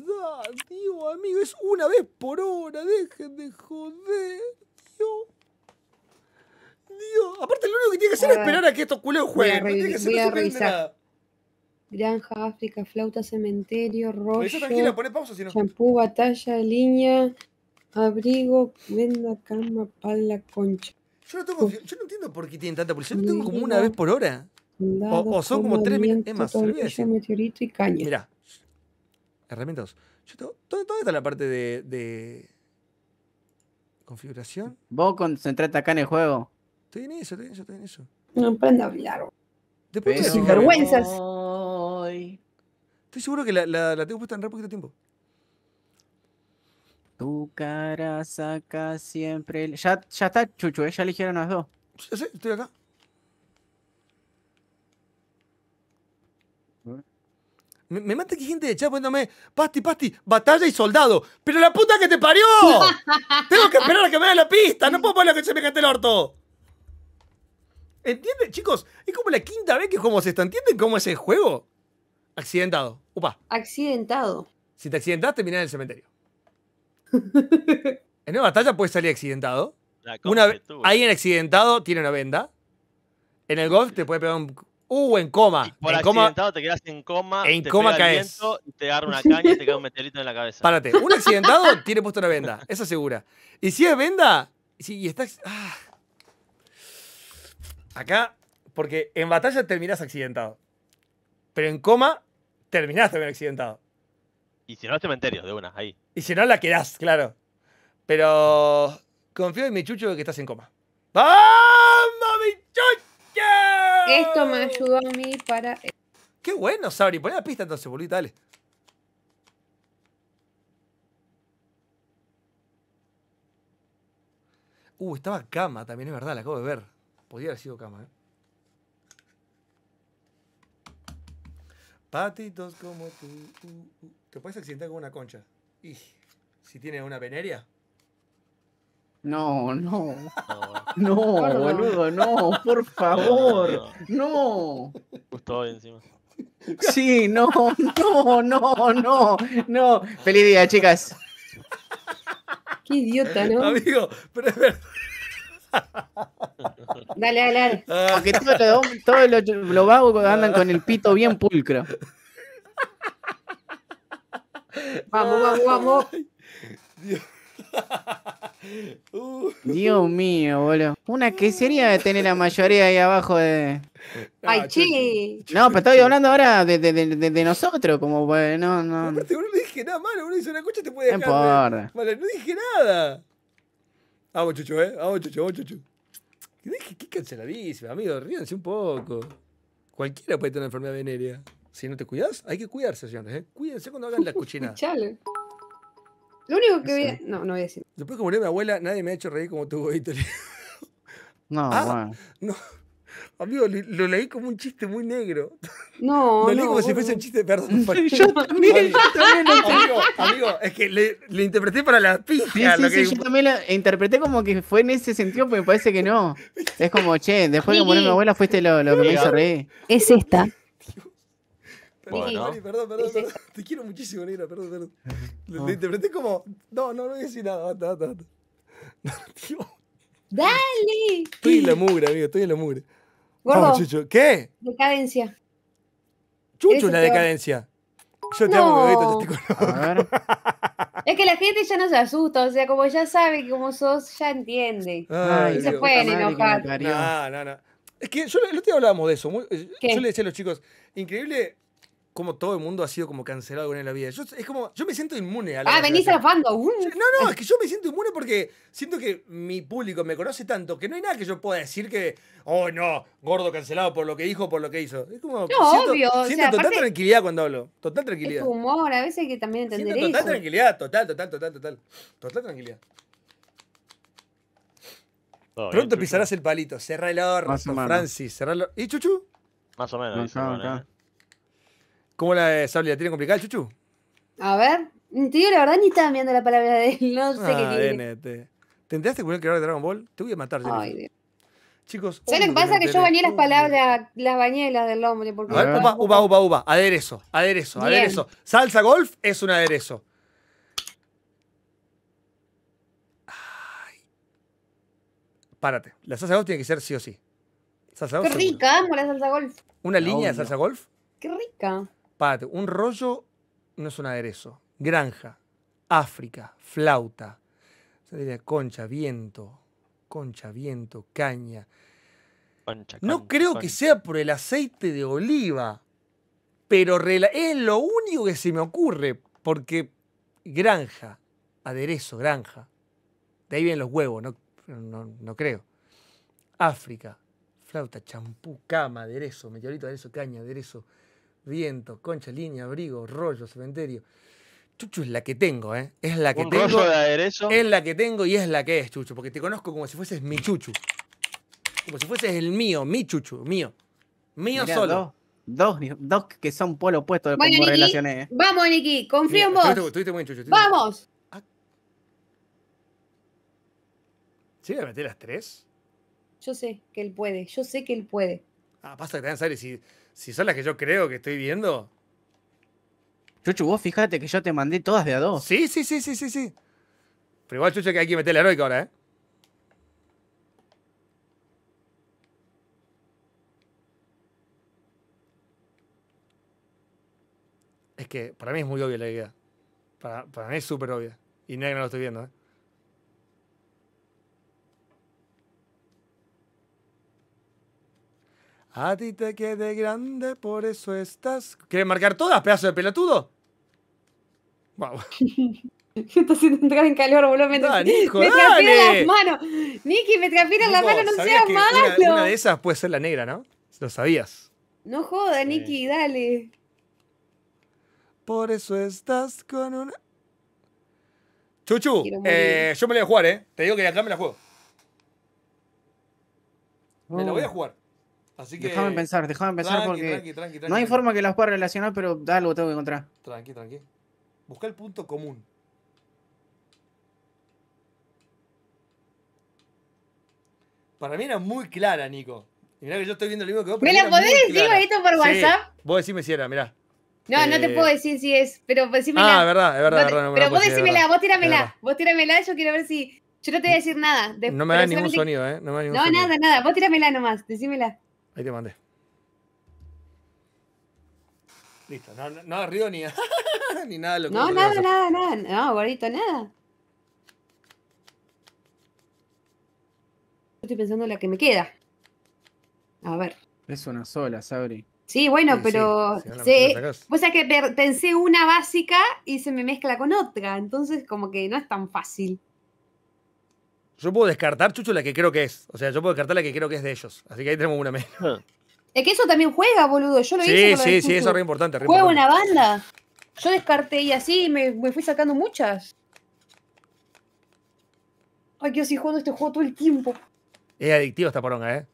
Dios, amigo, es una vez por hora. Dejen de joder. Dios. Aparte, lo único que tiene que hacer es esperar a que estos culos jueguen. no tiene que ser, Nada. Granja, África, flauta, cementerio, rollo. pausa si no. Champú, batalla, línea, abrigo, venda, cama, pala, concha. Yo no, tengo, yo no entiendo por qué tienen tanta pulsión. Yo tengo como una vez por hora. O, son como tres minutos. Es más, Mirá. Herramientas. Yo ¿dónde, está la parte de, de configuración? Vos concentrate acá en el juego. Estoy en eso, estoy en eso, estoy en eso. No aprenda a hablar. Después Pero... Vergüenzas. Estoy seguro que la, la, la tengo puesta en re poquito tiempo. Tu cara saca siempre. Ya, está, Chucho, ¿eh? ya eligieron a las dos. Sí, estoy acá. Me, mata que gente de chat poniéndome, Pasti, Pasti, batalla y soldado. ¡Pero la puta que te parió! Tengo que esperar a que me dé la pista, no puedo poner que se me cante el orto. ¿Entienden, chicos? Es como la quinta vez que jugamos esto. ¿Entienden cómo es el juego? Accidentado. Upa. Accidentado. Si te accidentaste, terminás en el cementerio. En una batalla puedes salir accidentado. Una, en accidentado tiene una venda. En el golf te puede pegar un. Uh, en coma. en accidentado te quedas en coma. En te coma caes. El te agarra una caña y te cae un meteorito en la cabeza. Párate. Un accidentado tiene puesto una venda. Eso segura. Y si es venda. Si, y estás. Ah. Acá. Porque en batalla terminás accidentado. Pero en coma terminás también accidentado. Y si no, al cementerio, de una, ahí. Y si no, la quedas, claro. Pero confío en mi chucho que estás en coma. ¡Vamos, mi chucho! Esto me ayudó a mí para... Qué bueno, Sabri. Poné la pista entonces, bolita, dale. Uh, estaba cama también, es verdad, la acabo de ver. Podría haber sido cama, ¿eh? Patitos como tú. Uh, uh, uh. Te puedes accidentar con una concha si tiene una veneria. No, no. No, boludo, no, por favor. No. encima. Sí, no, no, no, no, no. Feliz día, chicas. Qué idiota, ¿no? Amigo, pero es verdad. Dale, dale, dale. Porque todos los, todos los vagos andan con el pito bien pulcro. Vamos, vamos, vamos. Uh. Dios. mío, boludo. Una que de tener la mayoría ahí abajo de. Ah, ¡Ay, chi! No, pero estoy hablando ahora de, de, nosotros, como bueno, pues, no. no. Aparte, no dije nada malo, uno dice una cucha te puede dejar. No no dije nada. Vamos, chucho, eh. Vamos, chucho, vamos, chucho. Qué, qué canceladísima, amigo. Ríanse un poco. Cualquiera puede tener una enfermedad venérea. Si no te cuidas, hay que cuidarse, señores. ¿eh? Cuídense cuando hagan la cuchinada. Lo único que voy a... No, no voy a decir. Después que murió mi abuela, nadie me ha hecho reír como tú, Víctor. No, ah, No. Amigo, lo, leí como un chiste muy negro. No, Lo leí como si fuese un chiste, perdón. yo también, yo también lo amigo, amigo, es que le, interpreté para la pija. Sí, sí, lo que... sí, yo también la interpreté como que fue en ese sentido, pero me parece que no. Es como, che, después de morir mi abuela fuiste lo que me hizo reír. Es esta. Perdón, perdón, perdón, Te quiero muchísimo, negra, perdón, perdón. Lo, interpreté como. No, no, no voy a decir nada, ¡Dale! Estoy en la mugre, amigo, estoy en la mugre. Vamos, Chucho. ¿Qué? Decadencia. Chucho es la decadencia. Yo te no. amo, te Es que la gente ya no se asusta, o sea, como ya sabe que como sos, ya entiende. Ay, y se pueden enojar. No, no, no. Es que yo el otro hablábamos de eso. Eh, yo le decía a los chicos, increíble como todo el mundo ha sido como cancelado en la vida. Yo, es como, yo me siento inmune a la. Ah, venís zafando. No, no, es que yo me siento inmune porque siento que mi público me conoce tanto que no hay nada que yo pueda decir que, oh no, gordo cancelado por lo que dijo, o por lo que hizo. Es como. No, siento, obvio. Siento total tranquilidad cuando hablo. Total tranquilidad. Es humor, a veces hay que también entender total tranquilidad, total, total, total, total. Total tranquilidad. Pronto pisarás el palito. cierra el horno, Francis. Cerra el ¿Y Chuchu? Más o menos. ¿Cómo la Sable? la tiene complicada, Chuchu? A ver, te digo la verdad, ni estaba viendo la palabra de él. No sé qué tiene. Ah, ¿Te ¿Te enteraste con el creador de Dragon Ball? Te voy a matar, Ay, Dios. Chicos. ¿Sabes pasa? Que yo bañé las palabras, las bañé las del hombre. Porque a ver, upa, Aderezo, aderezo, aderezo. Salsa golf es un aderezo. Ay. Párate. La salsa golf tiene que ser sí o sí. Salsa golf. Qué rica, la salsa golf. Una línea de salsa golf. Qué rica un rollo no es un aderezo. Granja, África, flauta. Se diría concha, viento, concha, viento, caña. no creo que sea por el aceite de oliva, pero es lo único que se me ocurre, porque granja, aderezo, granja. De ahí vienen los huevos, no, no, no creo. África, flauta, champú, cama, aderezo, meteorito, aderezo, caña, aderezo viento, concha, línea, abrigo, rollo, cementerio. Chucho es la que tengo, ¿eh? Es la que ¿Un tengo. rollo de aderezo? Es la que tengo y es la que es, Chucho, porque te conozco como si fueses mi Chuchu. Como si fueses el mío, mi Chuchu, mío. Mío solo. Dos, dos, que son polo opuesto de cómo relacioné. ¿eh? Vamos, Niki, confío en vos. ¡Vamos! ¿Se ¿Sí a meter las tres? Yo sé que él puede, yo sé que él puede. Ah, pasa que a sale si si son las que yo creo que estoy viendo. Chuchu, vos fíjate que yo te mandé todas de a dos. Sí, sí, sí, sí, sí, sí. Pero igual, Chucho, que hay que meter la heroica ahora, ¿eh? Es que para mí es muy obvia la idea. Para, mí es súper obvia. Y nadie no lo estoy viendo, ¿eh? A ti te quede grande, por eso estás. ¿Quieres marcar todas, pedazo de pelotudo? Wow. Estás entrar en calor, boludo. Me, dale, hijo, las manos. Nicky, me transpiran las manos, no seas malo. Una, de esas puede ser la negra, ¿no? Lo sabías. No joda, Niki, dale. Por eso estás con una. Chuchu, eh, yo me la voy a jugar, ¿eh? Te digo que acá me la juego. Me la voy a jugar. Así que. Déjame pensar, déjame pensar porque. no hay forma que las pueda relacionar, pero algo tengo que encontrar. Tranqui, tranqui. Busca el punto común. Para mí era muy clara, Nico. Y Mirá que yo estoy viendo el libro que vos. ¿Me la podés decir esto por WhatsApp? Vos decime si era, mirá. No, no te eh, puedo decir si es, pero decímela. Ah, es verdad, es verdad, pero vos decímela, vos tíramela. vos yo quiero ver si. Yo no te voy a decir nada. no me da ningún sonido, ¿eh? No, me ningún no nada, nada. Vos tíramela nomás, decímela. Ahí te mandé. Listo, no, no, ni, nada No, nada, nada, nada. No, gordito, nada. Estoy pensando en la que me queda. A ver. Es una sola, Sabri. Sí, bueno, pero sí, sí. o sea que pensé una básica y se me mezcla con otra, entonces como que no es tan fácil. Yo puedo descartar, Chucho, la que creo que es. O sea, yo puedo descartar la que creo que es de ellos. Así que ahí tenemos una menos. Ah. Es que eso también juega, boludo. Yo lo sí, hice. Sí, sí, sí, eso es re importante. Juego una banda. Yo descarté y así me, me fui sacando muchas. Ay, que así jugando este juego todo el tiempo. Es adictivo esta poronga, ¿eh?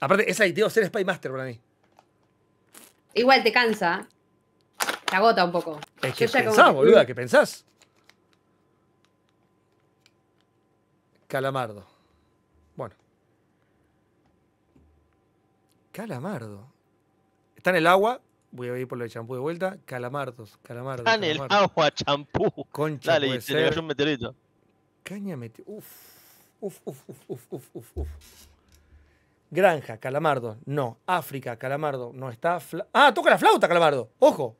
Aparte, es adictivo ser Spy Master para mí. Igual te cansa. ¿eh? Te agota un poco. Es que pensás, boluda, que pensás. Calamardo. Bueno. Calamardo. Está en el agua. Voy a ir por el champú de vuelta. Calamardos, calamardos. Está en el agua, champú. Concha. Dale, y te cayó un meteorito. Caña meteorito. Uf. Uf, uf, uf, uf, uf, uf, Granja, Calamardo, no. África, Calamardo, no está. ah, toca la flauta, Calamardo. Ojo.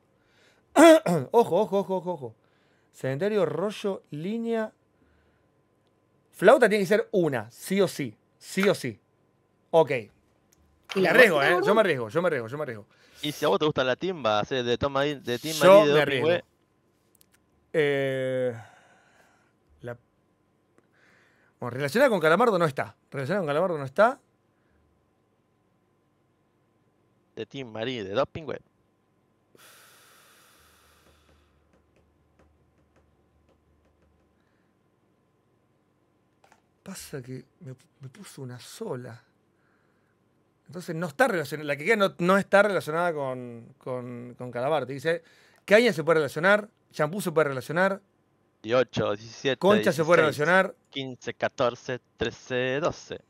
ojo, ojo, ojo, ojo, ojo. Cementerio Rollo, línea Flauta tiene que ser una, sí o sí. Sí o sí. Ok. Me arriesgo, ¿eh? Yo me arriesgo, yo me arriesgo, yo me arriesgo. Y si a vos te gusta la timba, de Tom de timba Yo de me arriesgo. Eh, bueno, relacionada con Calamardo no está. Relacionada con Calamardo no está. De Tim Marín, de Dos Web. Pasa que me, puso una sola. Entonces no está relacionada, la que queda no, no está relacionada con, con, con Calabarte. Dice, Caña se puede relacionar, Champú se puede relacionar. 18, 17. Concha se puede relacionar. 15, 14, 13, 12.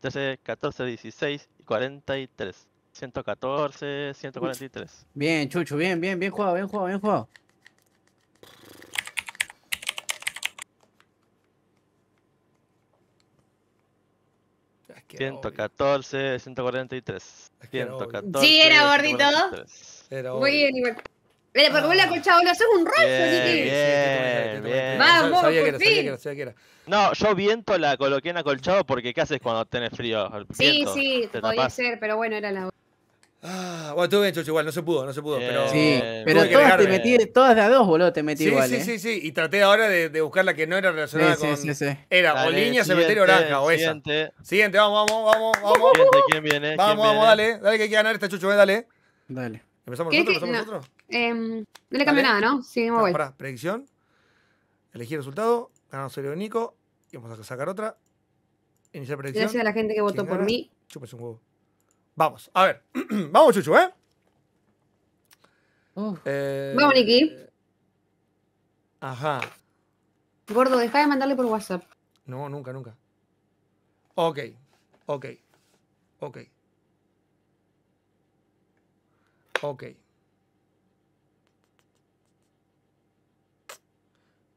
13, 14, 16 y 43. 114, 143. Bien, Chucho, bien, bien, bien jugado, bien jugado, bien jugado. 114, 143. 114. Sí, era gordito. Muy bien, igual. por cómo la ah. colchado, no sos un rol Bien, bien. Vamos, que fin. No, yo viento la coloqué en acolchado porque ¿qué haces cuando tenés frío? Sí, sí, podía ser, pero bueno, era la Ah, bueno, estuve bien, Chocho, igual, no se pudo, no se pudo. Pero, sí, pero todas, te metí, todas de a dos, boludo, te metí sí, igual. Sí, eh. sí, sí, y traté ahora de, buscar la que no era relacionada con. era dale, o línea, cementerio, naranja o esa. Siguiente. vamos, vamos, vamos, vamos. Siguiente, ¿quién viene? Vamos, vamos, dale, dale que hay que ganar esta Chucho, dale. Dale. ¿Empezamos nosotros? ¿Empezamos no. nosotros? Eh, no le cambió nada, ¿no? Seguimos voy. Para, predicción. Elegí el resultado, ganamos el Nico, y vamos a sacar otra. Iniciar predicción. Gracias a la gente que votó por mí. Chupes un huevo. Vamos, a ver. Vamos, Chuchu, ¿eh? eh vamos, Niki. Ajá. Gordo, deja de mandarle por WhatsApp. No, nunca, nunca. Ok, ok, ok. Ok.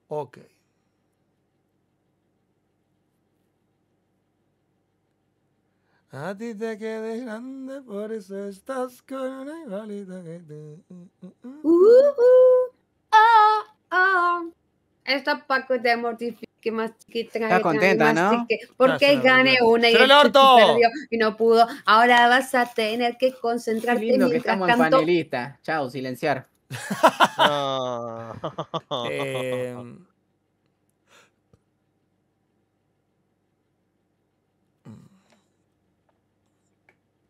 Ok. A ti te quedé grande, por eso estás con una igualita que tú. Uh, uh, oh, oh. Esta Paco te mortifique más chiquita. Está contenta, ¿no? Porque gané una y, Perdió y no pudo. Ahora vas a tener que concentrarte en lindo que estamos en Chao, silenciar. Eh,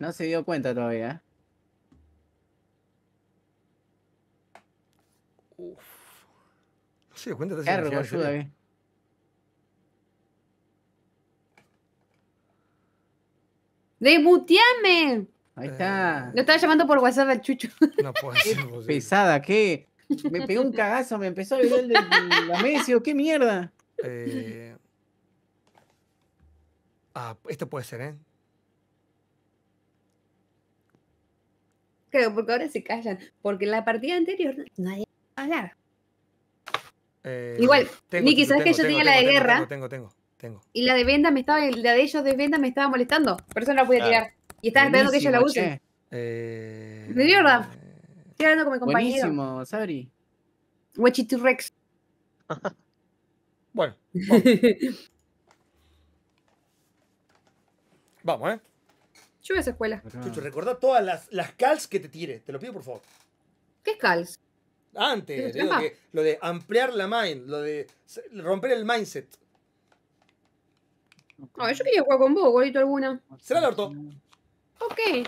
No se dio cuenta todavía. Uf. No se dio cuenta. de Cargo, ayúdame. ¡Debuteame! Ahí está. Eh. Lo estaba llamando por WhatsApp al chucho. No puede ser. Pesada, ¿qué? Me pegó un cagazo, me empezó a vivir el de la Messi, oh, ¿qué mierda? Eh... Ah, esto puede ser, ¿eh? porque ahora se callan. Porque en la partida anterior nadie va a hablar. Eh, Igual, Nicky, ¿sabes que yo tenía la de guerra? Tengo, tengo, tengo, Y la de venda me estaba, la de ellos de venda me estaba molestando. Por eso no la pude ah, tirar. Y estaba esperando que ellos la usen. Eh, de verdad. Estoy hablando con mi compañero. Buenísimo, Sabri. Rex. bueno. vamos ¿eh? Yo voy a esa escuela. Chucho, recordá todas las, las calls que te tire. Te lo pido, por favor. ¿Qué es calls? Antes, lo de ampliar la mind, lo de romper el mindset. No, yo quería jugar con vos, gordito, alguna. Será el orto. Ok.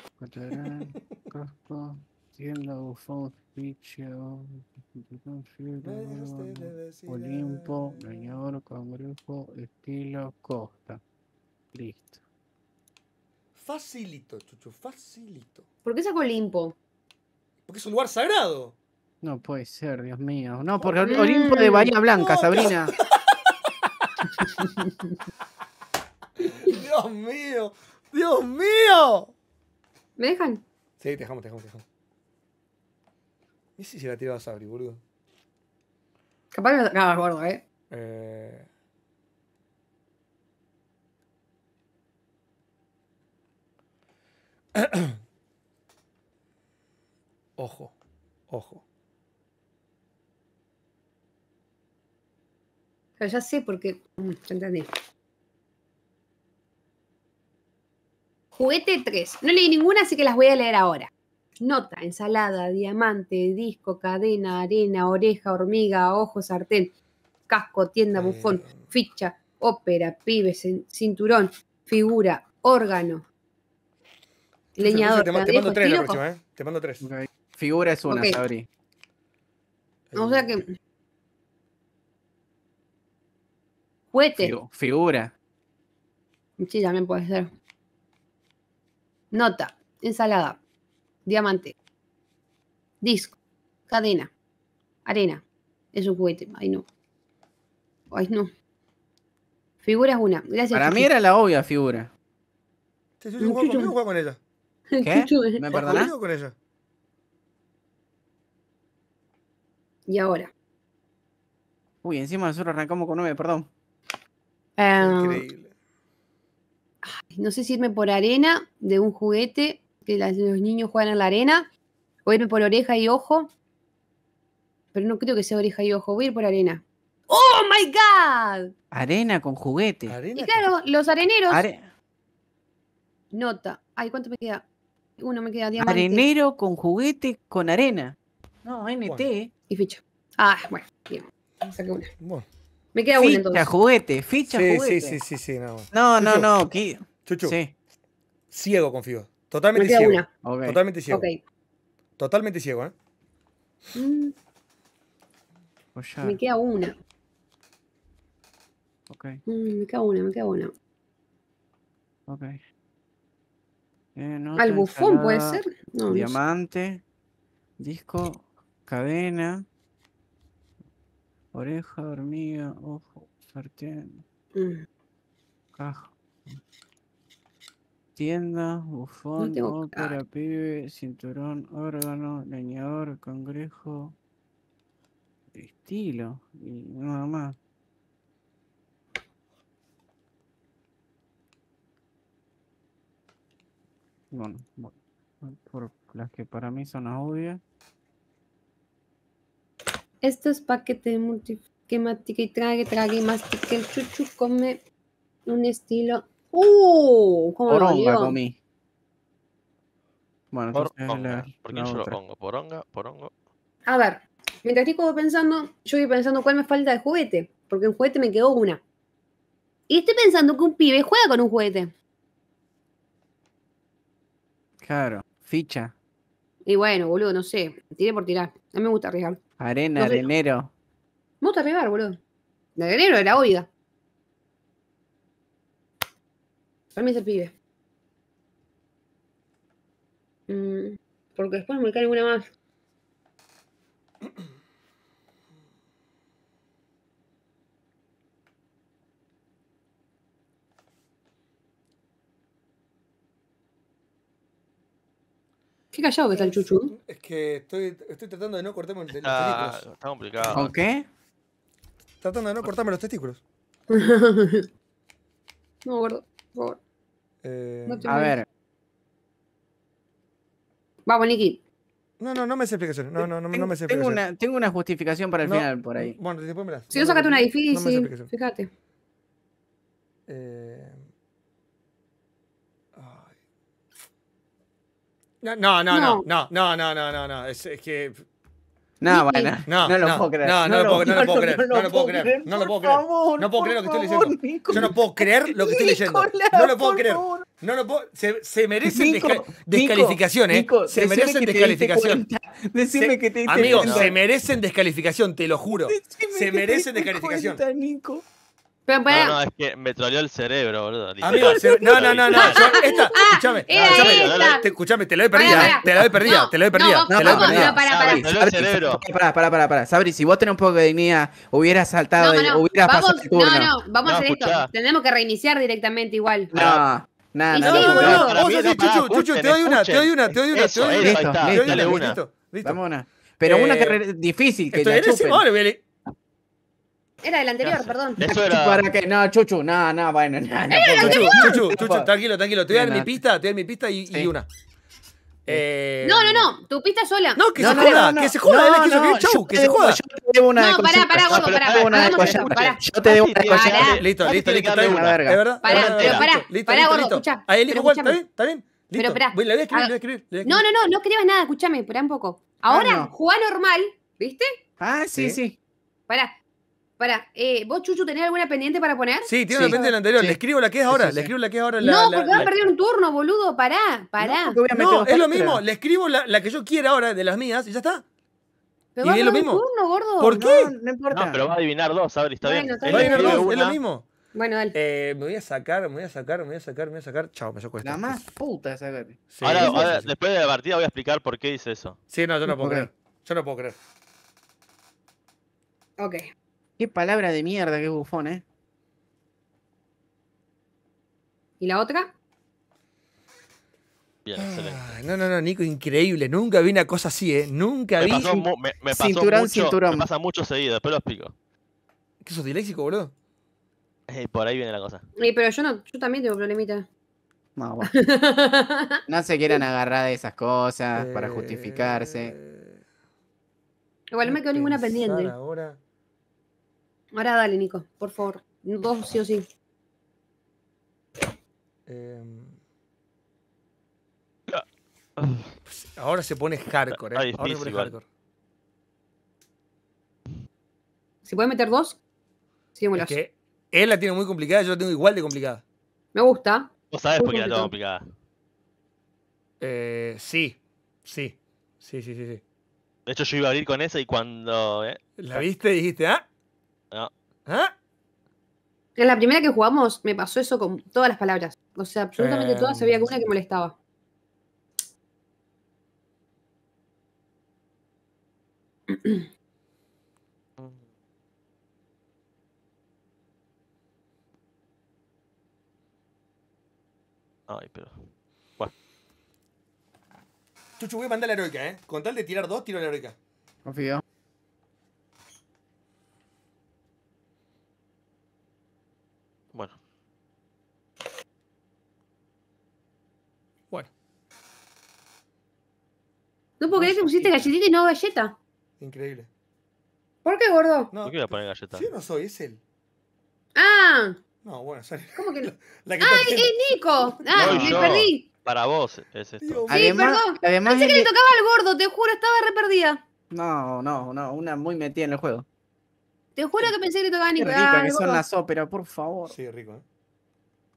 Olimpo, Mayor, Congreso, Estilo, Costa. Listo. Facilito, Chucho, facilito. ¿Por qué sacó Olimpo? Porque es un lugar sagrado. No puede ser, Dios mío. No, porque Olimpo de Bahía Blanca, Sabrina. Dios mío, Dios mío. ¿Me dejan? Sí, te dejamos, te dejamos, te dejamos. ¿Y si se la a Sabri, boludo? Capaz que no, gordo, ¿eh? Eh. ojo, ojo. ya sé porque... Mm, entendí. Juguete 3. No leí ninguna, así que las voy a leer ahora. Nota, ensalada, diamante, disco, cadena, arena, oreja, hormiga, ojo, sartén, casco, tienda, bufón, eh. ficha, ópera, pibes, cinturón, figura, órgano, Leñador. Te, mando tres la ¿eh? Te mando tres. Figura es una, Sabri. O sea que. Juguete. figura. Sí, también puede ser. Nota. Ensalada. Diamante. Disco. Cadena. Arena. Es un juguete. Ay, no. Ay, no. Figura es una. Gracias. Para mí era la obvia figura. Sí, sí, sí, juego, con ella. ¿Qué? ¿Me perdonas? con Y ahora. Uy, encima nosotros arrancamos con nueve, perdón. Em, Increíble. no sé si irme por arena de un juguete, que los niños juegan en la arena, o irme por oreja y ojo. Pero no creo que sea oreja y ojo, voy a ir por arena. ¡Oh, my God! Arena con juguete. y claro, los areneros. Nota. Ay, ¿cuánto me queda? Uno me queda diamante. Arenero con juguete con arena. No, NT. Y ficha. Ah, bueno, bien. Saqué una. Me queda una entonces. Juguete, ficha, sí, juguete. Sí, sí, sí, sí. No, no, no. no, Chuchu. Sí. Ciego, confío. Totalmente ciego. Totalmente ciego. Totalmente ciego, ¿eh? Mm. Me queda una. Okay. Mm, me queda una, me queda una. Ok. Eh, Al bufón puede ser. diamante, disco, cadena, oreja, hormiga, ojo, sartén, mm. caja. Tienda, bufón, ópera, pibe, cinturón, órgano, leñador, congrejo, estilo y nada más. bueno, por las que para mí son obvias. Esto es paquete de te y trague, trague más mastique. El chuchu come un estilo. ¡Uh! poronga comí. Bueno, por Poronga, A ver, mientras estoy pensando, yo voy pensando cuál me falta de juguete. Porque un juguete me quedó una. Y estoy pensando que un pibe juega con un juguete. Claro, ficha. Y bueno, boludo, no sé. Tiré por tirar. A mí me gusta arriesgar. Arena, arenero. Me gusta arriesgar, boludo. De arenero era oiga. Para mí es el pibe. Mm, porque después no me cae ninguna más. Qué callado que está el chuchu. ¿eh? Es que estoy, tratando de no cortarme los ah, testículos. Está complicado. ¿O qué? Tratando de no cortarme los testículos. no, gordo, por favor. Eh, a ver. Vamos, Niki. No, no, no me sé explicaciones. No, no, no, no me sé tengo Una, tengo una justificación para el final por ahí. Bueno, después me Si no, sacaste una difícil, fíjate. Eh. No, no, no, no, no, no, no, Es, que. No, bueno, no, no, lo puedo creer. No, lo puedo creer. No lo puedo creer. No lo puedo creer. No lo que estoy leyendo. Yo no puedo creer lo que estoy leyendo. No lo puedo creer. No lo puedo. Se, se merecen descalificación, ¿eh? se merecen descalificación. Decime que te Amigo, se merecen descalificación, te lo juro. se merecen descalificación. No, es que me troleó el cerebro, boludo. no, no, no, no. escúchame esta, ah, te, escuchame, te la doy perdida, eh, te la doy perdida, te la doy perdida. No, no, para, para. si vos tenés un poco de dignidad, hubieras saltado, y hubieras pasado el turno. No, no, vamos a hacer esto. Tenemos que reiniciar directamente igual. No. no, no, Chuchu, Chuchu, te doy una, te doy una, te doy una, te doy una. Listo, listo, una. Pero eh, una que difícil, era del anterior, perdón. Eso ¿Para qué? No, Chuchu, no, no, bueno, no. no chuchu, chuchu, Chuchu, tranquilo, tranquilo. Te voy a dar mi pista, te voy a dar mi pista y, una. Eh, no, no, no, tu pista sola. No, que se juega, que se joda, que chau, que se joda. Yo te debo una No, pará, pará, gordo, pará. Yo te debo una Listo, listo, listo, de Es verdad. Pará, pero pará, pará, gordo, Ahí elijo igual, ¿está bien? ¿Está bien? Pero pará. voy a escribir, le voy a escribir. No, no, no, no escribas nada, escúchame, pará un poco. Ah, Ahora, jugá normal, ¿viste? Ah, sí, sí. Pará, para, eh, ¿vos, Chuchu, tenés alguna pendiente para poner? Sí, tiene una pendiente en la anterior. Le escribo la que es ahora. le escribo la que es ahora. La, no, porque la, a perder un turno, boludo. Pará, pará. No, es lo mismo. Le escribo la, la, que yo quiera ahora, de las mías, y ya está. Pero y es lo mismo. turno, gordo. ¿Por qué? No, importa. No, pero va a adivinar dos, ver está bien. va a adivinar dos, es lo mismo. Bueno, dale. Eh, me voy a sacar, me voy a sacar, me voy a sacar, me voy a sacar. Chao, me sacó La más puta esa Ahora, ahora después de la partida voy a explicar por qué hice eso. Sí, no, yo no puedo creer. Yo no puedo creer. Ok. Qué palabra de mierda, qué bufón, ¿eh? ¿Y la otra? Bien, excelente. Ah, no, no, no, Nico, increíble. Nunca vi una cosa así, ¿eh? Nunca vi. cinturón, cinturón. Me pasa mucho seguido, después lo explico. ¿Qué es diléxico, boludo? Eh, por ahí viene la cosa. Eh, pero yo, no, yo también tengo problemita. No, no se quieran agarrar de esas cosas para justificarse. Eh, Igual no me quedó ninguna pendiente. Ahora... Ahora dale, Nico, por favor. Dos sí o sí. Em, ahora se pone hardcore, ¿eh? Ahora se pone hardcore. ¿Se puede meter dos? Sí, es que él la tiene muy complicada, yo la tengo igual de complicada. Me gusta. Vos sabés por qué la tengo complicada. Eh, sí, sí. Sí, sí, sí, sí. De hecho, yo iba a abrir con esa y cuando. Eh, la viste y dijiste, ah, Ah. ¿Ah? En la primera que jugamos me pasó eso con todas las palabras. O sea, absolutamente eh. todas había alguna que molestaba. Ay, pero. Bueno. Chuchu, voy a mandar la heroica, ¿eh? Con tal de tirar dos, tiro la heroica. Confío. No porque creer que pusiste galletita y no galleta. Increíble. ¿Por qué, gordo? No, ¿Por qué iba a poner galleta? Yo no soy, es él. Ah. No, bueno, sale. ¿Cómo que no? La ah, es, Nico. Ah, me perdí. Para vos es esto. sí, perdón. Además Pensé que le tocaba al gordo, te juro, estaba re perdida. No, no, no, una muy metida en el juego. Te juro que pensé que le tocaba a Nico. Qué rico ah, que son las óperas, por favor. Sí, rico, ¿eh?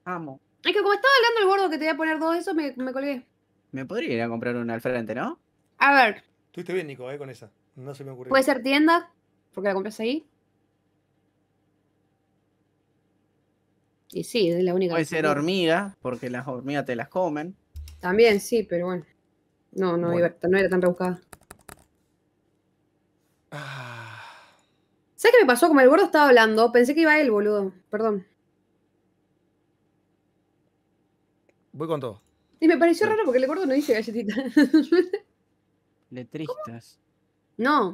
Amo. Es que como estaba hablando el gordo que te voy a poner dos de esos, me, me colgué. Me podría ir a comprar una al frente, ¿no? A ver. Tuviste bien, Nico, eh, con esa. No se me ocurrió. Puede ser tienda, porque la compras ahí. Y sí, es la única. Puede ser hormiga, porque las hormigas te las comen. También, sí, pero bueno. No, no, no era tan rebuscada. Ah. ¿Sabes qué me pasó? Como el gordo estaba hablando, pensé que iba él, boludo. Perdón. Voy con todo. Y me pareció raro porque el gordo no dice galletita. Letristas. No.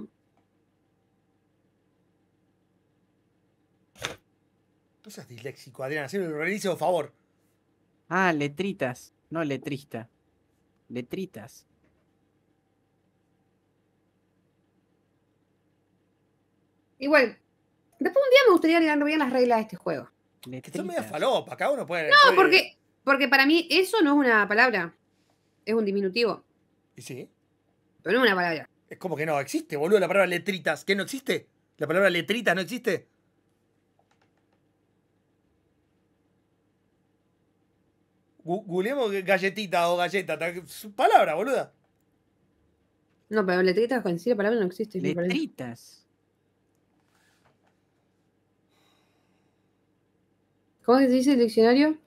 No seas disléxico, Adrián. Hazme un por favor. Ah, letritas. No letrista. Letritas. Igual, después un día me gustaría leer bien las reglas de este juego. son medio cada uno puede. No, porque, porque para mí eso no es una palabra. Es un diminutivo. ¿Y sí? es como que no existe, boludo, la palabra letritas. ¿Qué no existe? ¿La palabra letritas no existe? Googleemos galletita o galleta. palabra, boluda. No, pero letritas con sí la palabra no existe. Letritas. ¿Cómo se dice el diccionario?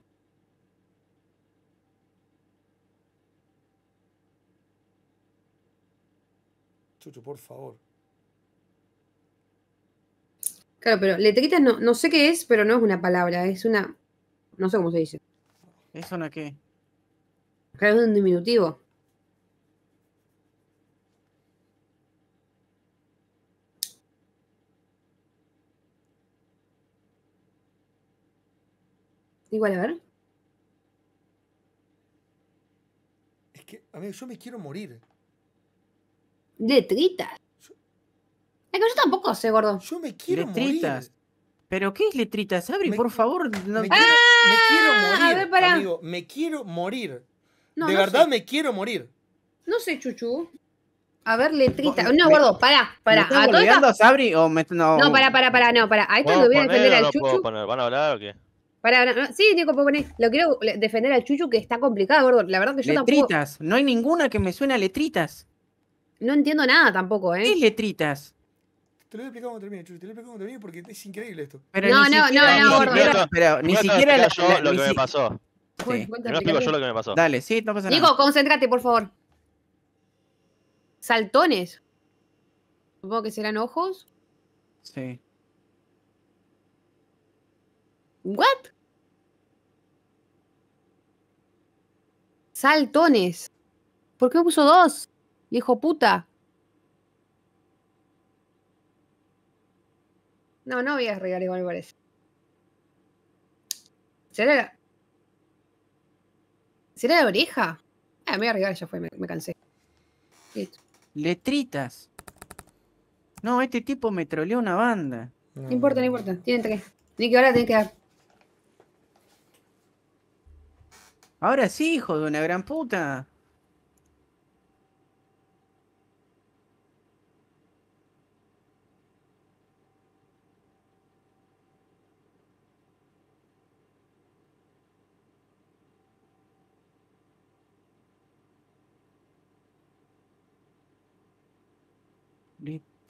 Chucho, por favor. Claro, pero letrita no, no sé qué es, pero no es una palabra, es una. No sé cómo se dice. ¿Es una qué? Claro, es un diminutivo. Igual, a ver. Es que, a amigo, yo me quiero morir. Letritas. Es que yo tampoco sé, gordo. Yo me quiero Letritas. Morir. ¿Pero qué es letritas? Abre, por favor. No. Me, ah, quiero, me, quiero, morir, a ver, Me quiero morir. de verdad me quiero morir. No sé, Chuchu. A ver, letritas, No, gordo, pará, pará. ¿Me ¿A esta... a Sabri o me... no? No, pará, pará, pará, no, pará. Ahí está lo voy a defender al Chuchu. ¿Van a hablar o qué? sí, Nico, puedo poner. Lo quiero defender al Chuchu que está complicado, gordo. La verdad que yo tampoco. Letritas. No hay ninguna que me suene a letritas. No entiendo nada tampoco, ¿eh? ¿Qué letritas? Te lo voy a explicar cuando termine, Chuy. Te lo voy a explicar cuando termine porque es increíble esto. no, no, no, no, Espera, No, pero ni siquiera yo lo que me pasó. Sí. No explico yo lo que me pasó. Dale, sí, no pasa nada. Nico, concéntrate, por favor. Saltones. Supongo que serán ojos. Sí. ¿What? Saltones. ¿Por qué me puso dos? ¡Hijo puta. No, no voy a regar igual me parece. ¿Será la... ¿Será la oreja? Ah, me voy a ya fue, me, cansé. Listo. Letritas. No, este tipo me troleó una banda. No importa, no importa. Tienen que. ni que ahora tienen que dar. Ahora sí, hijo de una gran puta.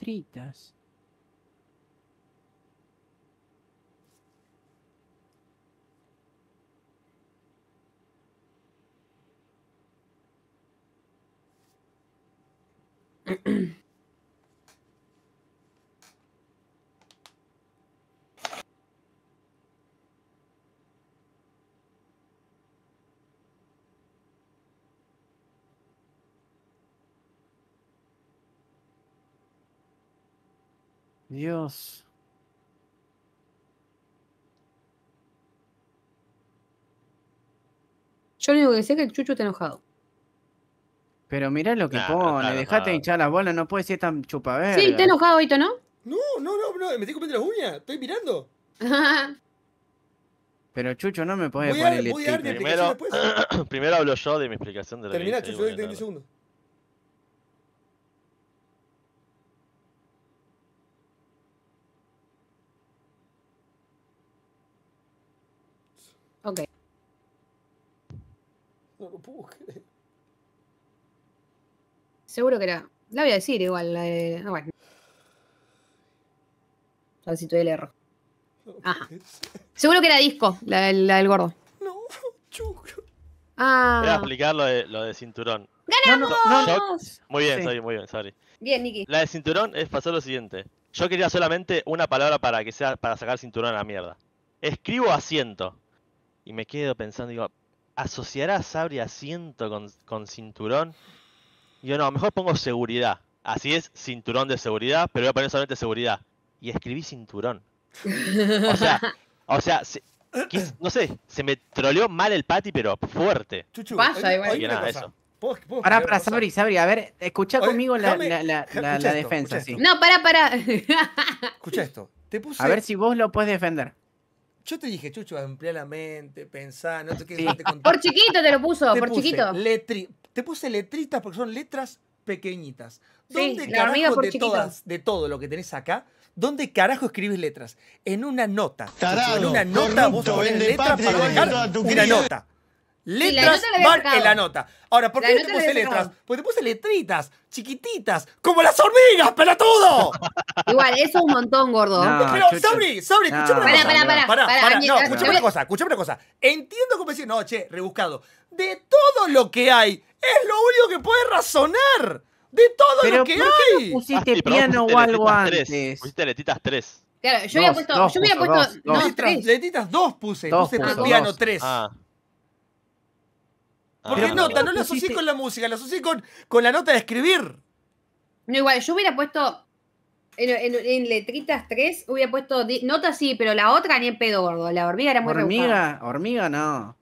nutridas. Dios. Yo lo único que sé es que Chucho está enojado. Pero mirá lo que pone, dejate hinchar las bolas, no puede ser tan chupaver. Sí, está enojado ahorita, ¿no? No, no, no, no, me estoy comiendo las uñas, estoy mirando. Pero Chucho, no me puede poner el primero, primero hablo yo de mi explicación de la Termina Chucho, doy 20 segundos. Ok. No lo puedo creer. Seguro que era. La voy a decir igual. La de... Ah, bueno. A ver si tuve el error. Ajá. Seguro que era disco, la, la del gordo. No, chulo. Ah. Voy a explicar lo de, lo de cinturón. ¡Ganamos! No, no, muy bien, sorry, muy bien, sorry. Bien, Niki La de cinturón es pasar lo siguiente. Yo quería solamente una palabra para que sea para sacar cinturón a la mierda. Escribo asiento y me quedo pensando, digo, ¿asociará Sabri asiento con, con cinturón? yo no, mejor pongo seguridad. Así es, cinturón de seguridad, pero voy a poner solamente seguridad. Y escribí cinturón. o sea, o sea, no sé, se me troleó mal el pati, pero fuerte. Pasa igual. Sabri, Sabri, a ver, escucha conmigo la, defensa. No, para para escucha esto. A ver si vos lo puedes defender. Yo te dije, Chucho, amplía la mente, pensá, no te quedes sí. Por chiquito te lo puso, por chiquito. Te puse letritas porque son letras pequeñitas. ¿Dónde carajo de, todas, de todo lo que tenés acá? ¿Dónde carajo escribes letras? En una nota. en una nota vos letras para una nota. Letras la van en la nota. Ahora, ¿por qué no te puse letras? pues Porque te puse letritas, chiquititas, como las hormigas, todo Igual, eso es un montón, gordo. Pero, Sabri, Sabri, no. escuchame una cosa. para, para, escuchame una cosa, escuchame una cosa. Entiendo cómo decir, no, che, rebuscado. De todo lo que hay, es lo único que puede razonar. De todo lo que hay. No pusiste ah, piano o algo antes. Pusiste letitas 3. yo había puesto. Dos, yo había puesto. no, letitas 2 puse. puse piano 3. Ah. Porque ah, nota, no la asocié con la música, La asocié con, con la nota de escribir. No, igual, yo hubiera puesto en, en, en, letritas 3 hubiera puesto nota sí, pero la otra ni en pedo gordo. La hormiga era muy Hormiga, hormiga no.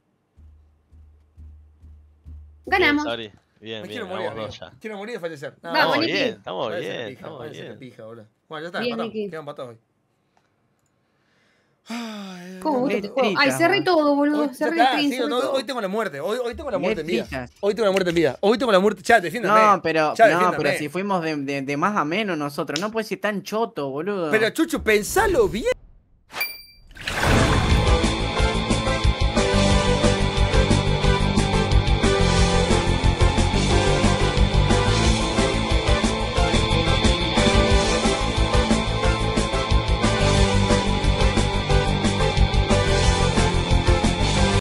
Ganamos. Bien, bien, bien quiero, morir, ya. quiero morir de fallecer. No, estamos bien, estamos bien. Estamos bien. Pija, bueno, ya está, Quedan hoy. Ay, Ay, cerré todo, boludo. Hoy, cerré el hoy tengo la muerte. Hoy, tengo la muerte mía. Hoy tengo la muerte mía. vida. Hoy tengo la muerte. No, pero, no, pero si fuimos de, de, más a menos nosotros. No puede ser tan choto, boludo. Pero, Chucho, pensalo bien.